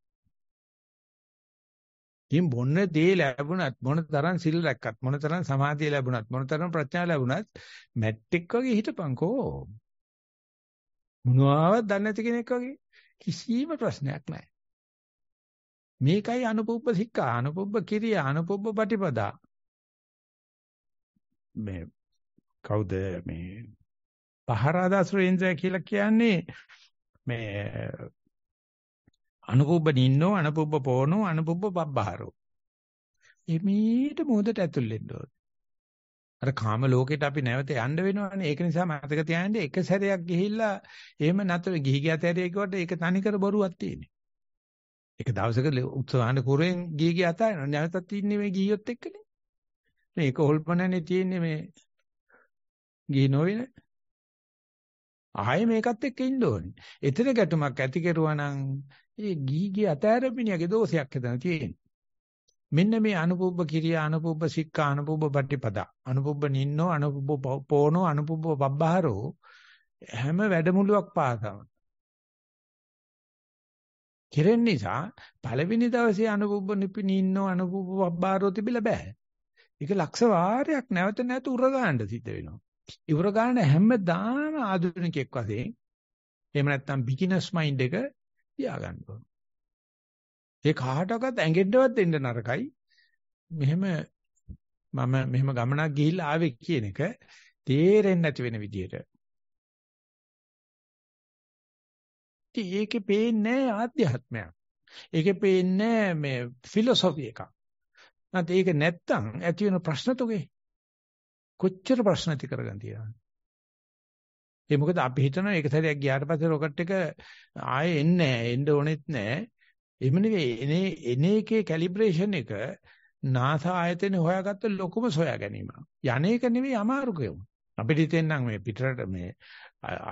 ඉතින් මොන දේ ලැබුණත් මොන තරම් සිල් රැක්කත් මොන තරම් සමාධිය ලැබුණත් මොන තරම් ප්‍රඥා ලැබුණත් මැට්‍රික් වගේ හිටපන්කෝ මොනවාවත් දන්නේ නැති කෙනෙක් වගේ කිසිම ප්‍රශ්නයක් නැහැ. මේකයි අනුපොබ්බ සික්කා අනුපොබ්බ කිරිය අනුපොබ්බ ප්‍රතිපදා මේ කවුද මේ පහරාදාසුරේන්ද්‍රය කියලා කියන්නේ මේ අනුපොබ්බ නින්නෝ අනුපොබ්බ පොනෝ අනුපොබ්බ පබ්බහරෝ එමීට මොහොතට ඇතුල් වෙන්න ඕනේ අර කාම ලෝකෙට අපි නැවත යන්න වෙනවනේ. ඒක නිසා මතක තියාගන්න එක සැරයක් ගිහිල්ලා එහෙම නැතර ගිහි ගියත් හැරේ කිව්වට ඒක තනිකර බොරුවක් තියෙන්නේ. ඒක දවසක උත්සාහන කුරෙන් ගිහි ගිය අතාරිනවා. නැවතත් ඉන්නේ මේ ගිහියොත් එක්කනේ. මේක හොල්පනනේ තියෙන්නේ මේ ගිහි නොවින. ආයේ මේකත් එක්ක ඉන්න ඕනේ. එතන ගැටුමක් ඇති කෙරුවා නම් ඒ ගිහි ගිය අතාරපිනියගේ දෝෂයක් හදන තියෙන්නේ. මෙන්න මේ අනුපුබ්බ කිරියා අනුපුබ්බ සික්ඛා අනුපුබ්බ පටිපදා අනුපුබ්බ නින්නෝ අනුපුබ්බ පෝනෝ අනුපුබ්බ පබ්බහරෝ හැම වැඩමුළුවක් පාසම කෙරෙන නිසා පළවෙනි දවසේ අනුපුබ්බ නින්නෝ අනුපුබ්බ පබ්බහරෝ තිබිලා බෑ ඒක ලක්ෂ වාරයක් නැවත නැවත උරගාන්න සිද්ධ වෙනවා ඉවරගාන හැමදාම ආධුනිකෙක් වශයෙන් එහෙම නැත්නම් බිග්ිනර්ස් මයින්ඩ් එක තියාගන්න ඕන ඒ කාටවත් ඇඟෙන්නවත් දෙන්න නරකයි. මෙහෙම මම මෙහෙම ගමනක් ගිහිල්ලා ආවේ කියන එක තේරෙන්නේ නැති වෙන විදිහට. ඒකේ පේන්නේ ආධ්‍යාත්මයක්. ඒකේ පේන්නේ මේ ෆිලොසොෆි එකක්. නැත්නම් ඒක නැත්තම් ඇති වෙන ප්‍රශ්න තුගේ කොච්චර ප්‍රශ්න ඇති කරගන්න තියනවද? ඒ මොකද අපි හිතනවා ඒක සැරයක් ගියාට පස්සේ රොකට් එක ආයේ එන්නේ නැහැ, එන්න ඕනෙත් නැහැ. එහෙම නෙවෙයි එනේ එන එකේ කැලිබ්‍රේෂන් එක NASA ආයතනේ හොයාගත්ත ලොකුම සොයා ගැනීම. යන්නේක නෙවෙයි අමාරුකම. අපිට හිතෙන්නම් මේ පිටරට මේ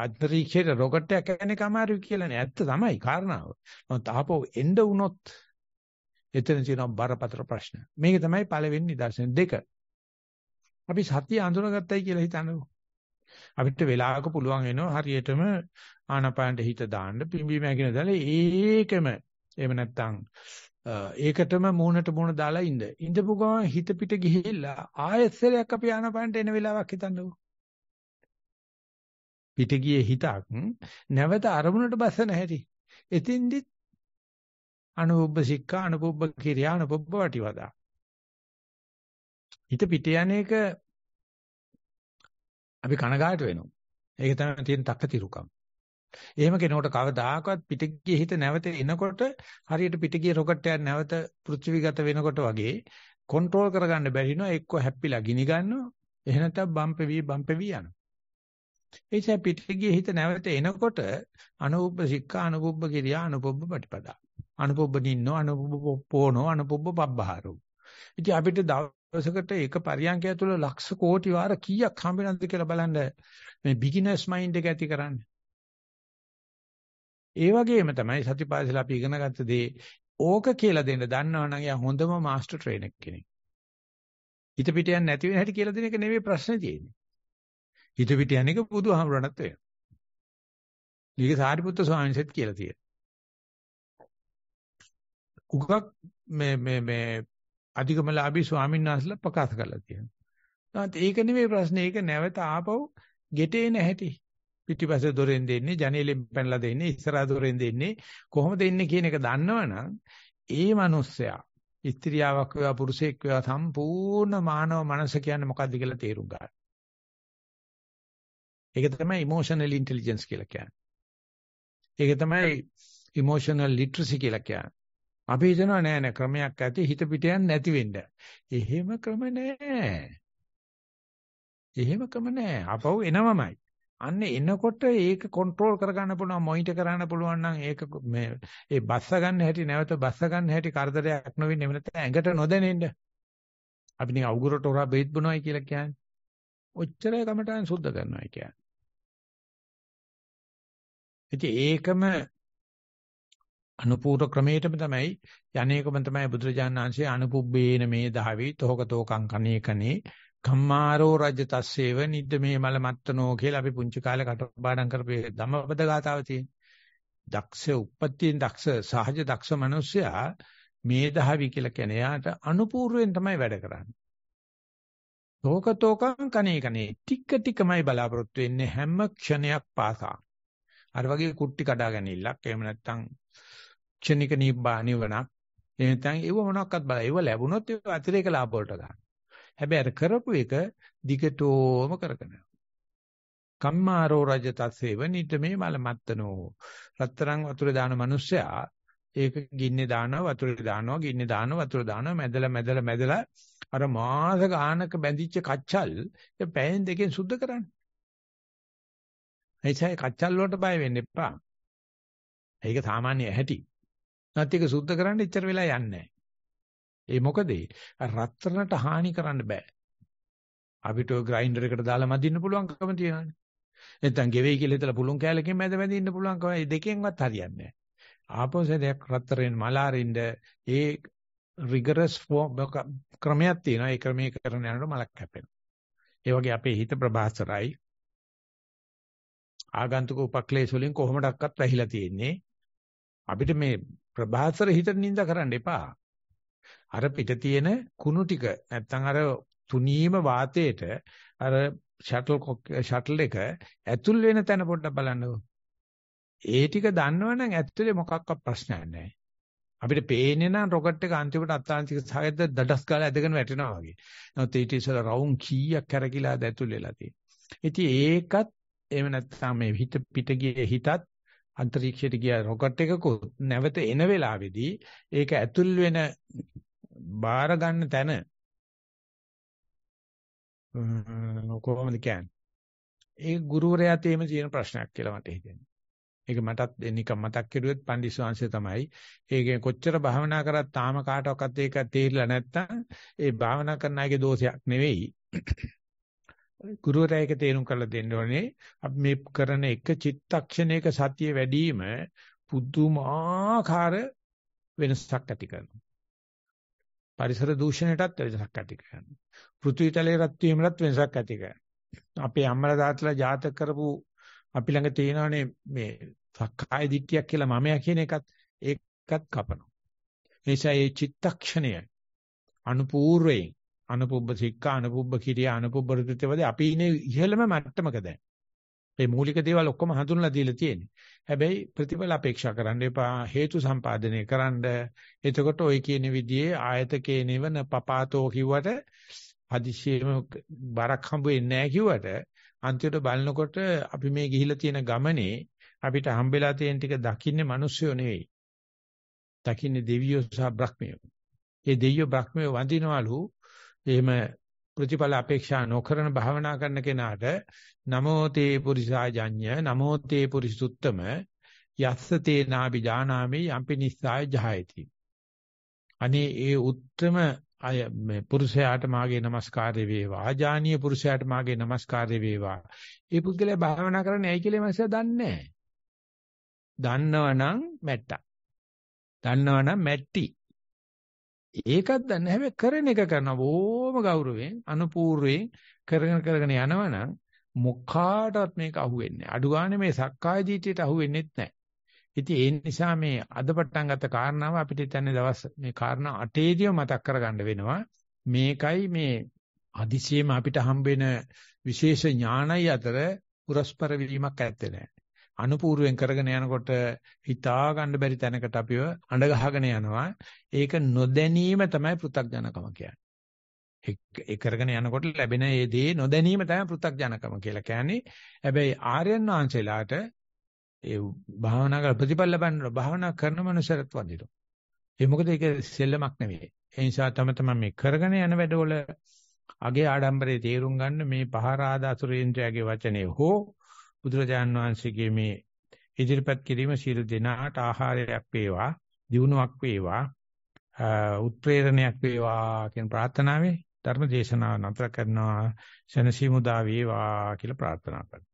අන්තරීක්ෂයට රොකට් එකක් යන එක අමාරුයි කියලා නේ. ඇත්ත තමයි කාරණාව. නමුත් ආපහු එන්න වුණොත් එතන තියෙනවා බරපතල ප්‍රශ්න. මේක තමයි පළවෙනි නිදර්ශන දෙක. අපි සතිය අඳුනගත්තයි කියලා හිතන්නකො. අපිට වෙලාවක පුළුවන් වෙනවා හරියටම ආනපානට හිත දාන්න පිම්බීම ඇගෙන දාලා ඒකම එහෙම නැත්නම් ඒකටම මූණට මූණ දාලා ඉඳ. ඉඳපු ගමන් හිත පිට ගිහිල්ලා ආයෙත්සලයක් අපි ආනපනට එන වෙලාවක් හිතන්නකෝ. පිට ගියේ හිතක් නැවත අරමුණට බසන හැටි. එතින්දි අනුපොබ්බ සික්ඛා අනුපොබ්බ කිරියා අනුපොබ්බ වටිවදා. හිත පිට යන එක අපි කනගාට වෙනවා. ඒක තමයි තියෙන තක්කතිරුකම්. එහෙම කෙනෙකුට කවදාකවත් පිටගියේ හිත නැවත එනකොට හරියට පිටගියේ රොකට් එකක් නැවත පෘථිවිගත වෙනකොට වගේ කන්ට්‍රෝල් කරගන්න බැරි නෝ එක්ක හැප්පිලා ගිනි ගන්නවා එහෙ නැත්නම් බම්ප වී බම්ප වී යනවා ඒ නිසා පිටගියේ හිත නැවත එනකොට අනුපුබ්බ සික්ඛා අනුපුබ්බ කිරියා අනුපුබ්බ ප්‍රතිපදා අනුපුබ්බ නින්නෝ අනුපුබ්බ පොප්පෝනෝ අනුපුබ්බ පබ්බහරෝ ඉතින් අපිට දවසකට එක පරියන්කය තුළ ලක්ෂ කෝටි වාර කීයක් හම්බ වෙනවද කියලා බලන්න මේ බිග්ිනර්ස් මයින්ඩ් එක ඇති කරන්න ඒ වගේම තමයි සතිපාසල අපි ඉගෙන ගත්ත දේ ඕක කියලා දෙන්න දන්නවනම් යා හොඳම මාස්ටර් ට්‍රේනර් කෙනෙක්. හිත පිට යන්නේ නැති වෙන හැටි කියලා දෙන එක නෙවෙයි ප්‍රශ්නේ තියෙන්නේ. හිත පිට යන එක බුදුහාමුදුරණත් වෙනවා. මේක සාරිපුත්‍ර ස්වාමීන්සෙත් කියලා තියෙනවා. උගක් මේ මේ මේ අධිකමලාභී ස්වාමීන් වහන්සේලා ප්‍රකාශ කරලා තියෙනවා. ඒත් ඒක නෙවෙයි ප්‍රශ්නේ. ඒක නැවත ආපහු ගෙටේ නැහැටි. පිටිපස්සේ දොරෙන් දෙන්නේ ජනේලෙන් පැනලා දෙන්නේ ඉස්සරහ දොරෙන් දෙන්නේ කොහොමද එන්නේ කියන එක දන්නවනම් ඒ මිනිස්සයා ස්ත්‍රියාවක් වේවා පුරුෂයෙක් වේවා සම්පූර්ණ මානව මනස කියන්නේ මොකද්ද කියලා තේරුම් ගන්න. ඒක තමයි emotional intelligence කියලා කියන්නේ. ඒක තමයි emotional literacy කියලා කියන්නේ. අපි හිතනවා නෑ නෑ ක්‍රමයක් ඇති හිත පිටයන් නැති වෙන්න. එහෙම ක්‍රම නෑ. එහෙම ක්‍රම නෑ. අපව එනවමයි. අන්න එනකොට ඒක කන්ට්‍රෝල් කරගන්න පුළුවන් මොනිටර් කරන්න පුළුවන් නම් ඒක මේ ඒ බස්ස ගන්න හැටි නැවත බස්ස ගන්න හැටි කරදරයක් නොවෙන්න එහෙම නැත්නම් ඇඟට නොදැනෙන්න අපි නිකන් අවුගරට හොරා බෙහෙත් බොනවයි කියලා කියන්නේ ඔච්චරයි කමටහන් සුද්ධ කරනවා කියන්නේ ඒකම අනුපූර ක්‍රමයටම තමයි යන්නේකම තමයි බුදුරජාණන් වහන්සේ අනුපුබ්බේන මේ දහවි තෝක තෝකං කණේකනේ කම්මාරෝ රජ තස්සේව නිද්ද මේ මල මත්තනෝ කියලා අපි පුංචි කාලේ කටපාඩම් කරපු ධම්මපද ගාතාව තියෙන. දක්ෂ උප්පත්තියෙන් දක්ෂ සහජ දක්ෂ මිනිසයා මේ දහවි කියලා කියන එයාට අනුපූර්වෙන් තමයි වැඩ කරන්නේ. තෝකතෝකං කනේ කනේ ටික ටිකමයි බලාපොරොත්තු වෙන්නේ හැම ක්ෂණයක් පාසා. අර වගේ කුට්ටි කඩා ගැනීමක් එහෙම නැත්නම් ක්ෂණික නිබ්බා නිවනක් එහෙම නැත්නම් ඒව මොනක්වත් බලා ඒව ලැබුණොත් ඒ අතිරේක ලාභ වලට ගන්න. හැබැයි අර කරපු එක දිගටෝම කරගෙන කම්මාරෝ රජ තස්සේව නිතමේ මල මත්තනෝ රත්තරන් වතුර දාන මිනිස්සයා ඒක ගින්නේ දානවා වතුරේ දානවා ගින්නේ දානවා වතුර දානවා මැදලා මැදලා මැදලා අර මාස ගානක බැඳිච්ච කච්චල් ඒ පෑයෙන් දෙකෙන් සුද්ධ කරන්නේ. එයිසයි කච්චල් වලට බය වෙන්න එපා. ඒක සාමාන්‍ය ඇහැටි. නැත් ඒක සුද්ධ කරන්න ඉච්චර වෙලා යන්නේ නැහැ. ඒ මොකද රත්තරනට හානි කරන්න බෑ. අපිට ග්‍රයින්ඩර් එකට දාලා මදින්න පුළුවන්කම තියෙනවානේ. නැත්නම් ගෙවෙයි කියලා හිතලා පුළුන් කැලකින් මැද මැද ඉන්න පුළුවන්කම ඒ දෙකෙන්වත් හරියන්නේ නැහැ. ආපෝසෙදයක් රත්තරෙන් මලාරින්ද ඒ රිගරස් ක්‍රමයක් තියෙනවා. ඒ ක්‍රමයේ කරන යනකොට මලක් කැපෙනවා. ඒ වගේ අපේ හිත ප්‍රබාස්තරයි. ආගන්තුක උපක්ලේශ වලින් කොහොමඩක්වත් වැහිලා තියෙන්නේ. අපිට මේ ප්‍රබාස්තර හිතට නිඳ කරන්න එපා. අර පිට තියෙන කුණු ටික නැත්තම් අර තුනීම වාතයට අර ෂටල් ෂටල් එක ඇතුල් වෙන තැන පොඩ්ඩක් බලන්නකෝ. ඒ ටික දන්නවනම් ඇත්තටම මොකක්වත් ප්‍රශ්නයක් නැහැ. අපිට පේන්නේ නම් රොකට් එක අන්තිමට අත්ලාන්තික සාගරයද දඩස් ගාලා ඇදගෙන වැටෙනවා වගේ. නමුත් ඊට ඉස්සෙල්ලා රවුම් කීයක් කරකිලා ඇතුල් වෙලා තියෙනවා. ඉතින් ඒකත් එහෙම නැත්නම් මේ හිත පිට ගියේ හිතත් අන්තරීක්ෂයට ගිය රොකට් එකකුත් නැවත එන වෙලාවේදී ඒක ඇතුල් වෙන බාර ගන්න තැන කොහොමද කියන්නේ? ඒ ගුරුවරයාට එහෙම තියෙන ප්‍රශ්නයක් කියලා මට හිතෙනවා. ඒක මටත් නිකම් මතක් කෙරුවෙත් පන්දි ස්වාංශය තමයි. ඒක කොච්චර භාවනා කරත් තාම කාටවත් ඒක තේරිලා නැත්තම් ඒ භාවනා කරන අයගේ දෝෂයක් නෙවෙයි. ගුරුවරයා ඒක තේරුම් කරලා දෙන්න ඕනේ. අපි මේ කරන එක චිත්තක්ෂණයක සතිය වැඩි වීම පුදුමාකාර වෙනසක් ඇති කරනවා. පරිසර දූෂණයටත් වෙනසක් ඇති කරනවා. පෘථිවි තලයේ රත් වීමටත් වෙනසක් ඇති කරනවා. අපේ අම්මලා තාත්තලා ජාතක කරපු අපි ළඟ තියෙනවනේ මේ සක්කාය දිට්ඨියක් කියලා මමයා කියන එකත් ඒකත් කපනවා. නිසා මේ චිත්තක්ෂණය අනුපූර්වයෙන් අනුපුබ්බ සික්ඛා අනුපුබ්බ කිරිය අනුපුබ්බ ඍතුත්වදී අපි ඉන්නේ ඉහළම මට්ටමක දැන්. මේ මූලික දේවල් ඔක්කොම හඳුන්ලා දීලා තියෙන්නේ. හැබැයි ප්‍රතිඵල අපේක්ෂා කරන්න එපා. හේතු සම්පාදනය කරන්න. එතකොට ওই කියන විදිහේ ආයතකේ නිවන පපාතෝ කිව්වට හදිසියෙම බරක් හම්බ වෙන්නේ නැහැ කිව්වට අන්තිමට බලනකොට අපි මේ ගිහිලා තියෙන ගමනේ අපිට හම්බෙලා තියෙන ටික දකින්නේ මිනිස්සුયો නෙවෙයි. දකින්නේ දෙවියෝ සහ බ්‍රහ්මයෝ. ඒ දෙවියෝ බ්‍රහ්මයෝ වඳිනවලු එහෙම ප්‍රතිඵල අපේක්ෂා නොකරන භාවනා කරන කෙනාට නමෝ තේ පුරිසාජඤ්ඤ නමෝ තේ පුරිසුත්තම යස්ස තේ නාබි ජානාමේ යම්පි නිස්සාය ජහයති අනේ ඒ උත්තම අය මේ පුරුෂයාට මාගේ নমස්කාරය වේවා ආජානීය පුරුෂයාට මාගේ নমස්කාරය වේවා ඒ පුද්ගලයා භාවනා කරන්නේ ඇයි කියලා මම දන්නේ නැහැ දන්නවනම් මැට්ටා දන්නවනම් මැට්ටි ඒකත් දන්නේ හැබැයි කරන එක කරන බොහොම ගෞරවයෙන් අනුපූර්වයෙන් කරගෙන කරගෙන යනවනම් මොකාටවත් මේක අහුවෙන්නේ අඩු ගානේ මේ සක්කාය දිටියට අහුවෙන්නේත් නැහැ. ඉතින් ඒ නිසා මේ අද පටන් ගත්ත කාරණාව අපිට දැන් දවස් මේ කාරණා අටේදීම මතක් කරගන්න වෙනවා. මේකයි මේ අදිසියෙම අපිට හම්බෙන විශේෂ ඥානයි අතර පුරස්පර වීමක් ඇත්තේ නැහැ. අනුපූර්වෙන් කරගෙන යනකොට හිතා ගන්න බැරි තැනකට අපිව අඬ ගහගෙන යනවා. ඒක නොදැනීම තමයි පෘථග්ජනකම කියන්නේ. ඒ කරගෙන යනකොට ලැබෙන ඒ දේ නොදැනීම තමයි පෘථග්ජනකම කියලා කියන්නේ. හැබැයි ආර්යයන් වහන්සේලාට ඒ භාවනා කර ප්‍රතිඵල ලබන්න භාවනා කරන මනුස්සයරත් වදිනවා. ඒ මොකද ඒක සෙල්ලමක් නෙවෙයි. ඒ නිසා තම තමන් මේ කරගෙන යන වැඩවල අගේ ආඩම්බරේ තේරුම් ගන්න මේ පහරාද අසුරේන්ද්‍රයාගේ වචනේ හෝ බුදුරජාන් වහන්සේගේ මේ ඉදිරිපත් කිරීම සීල දෙනාට ආහාරයක් වේවා, දිනුවක් වේවා, උත්ප්‍රේරණයක් වේවා කියන ප්‍රාර්ථනාවේ ධර්ම දේශනාව නතර කරනවා. සනසීමුදා වේවා කියලා ප්‍රාර්ථනා කරනවා.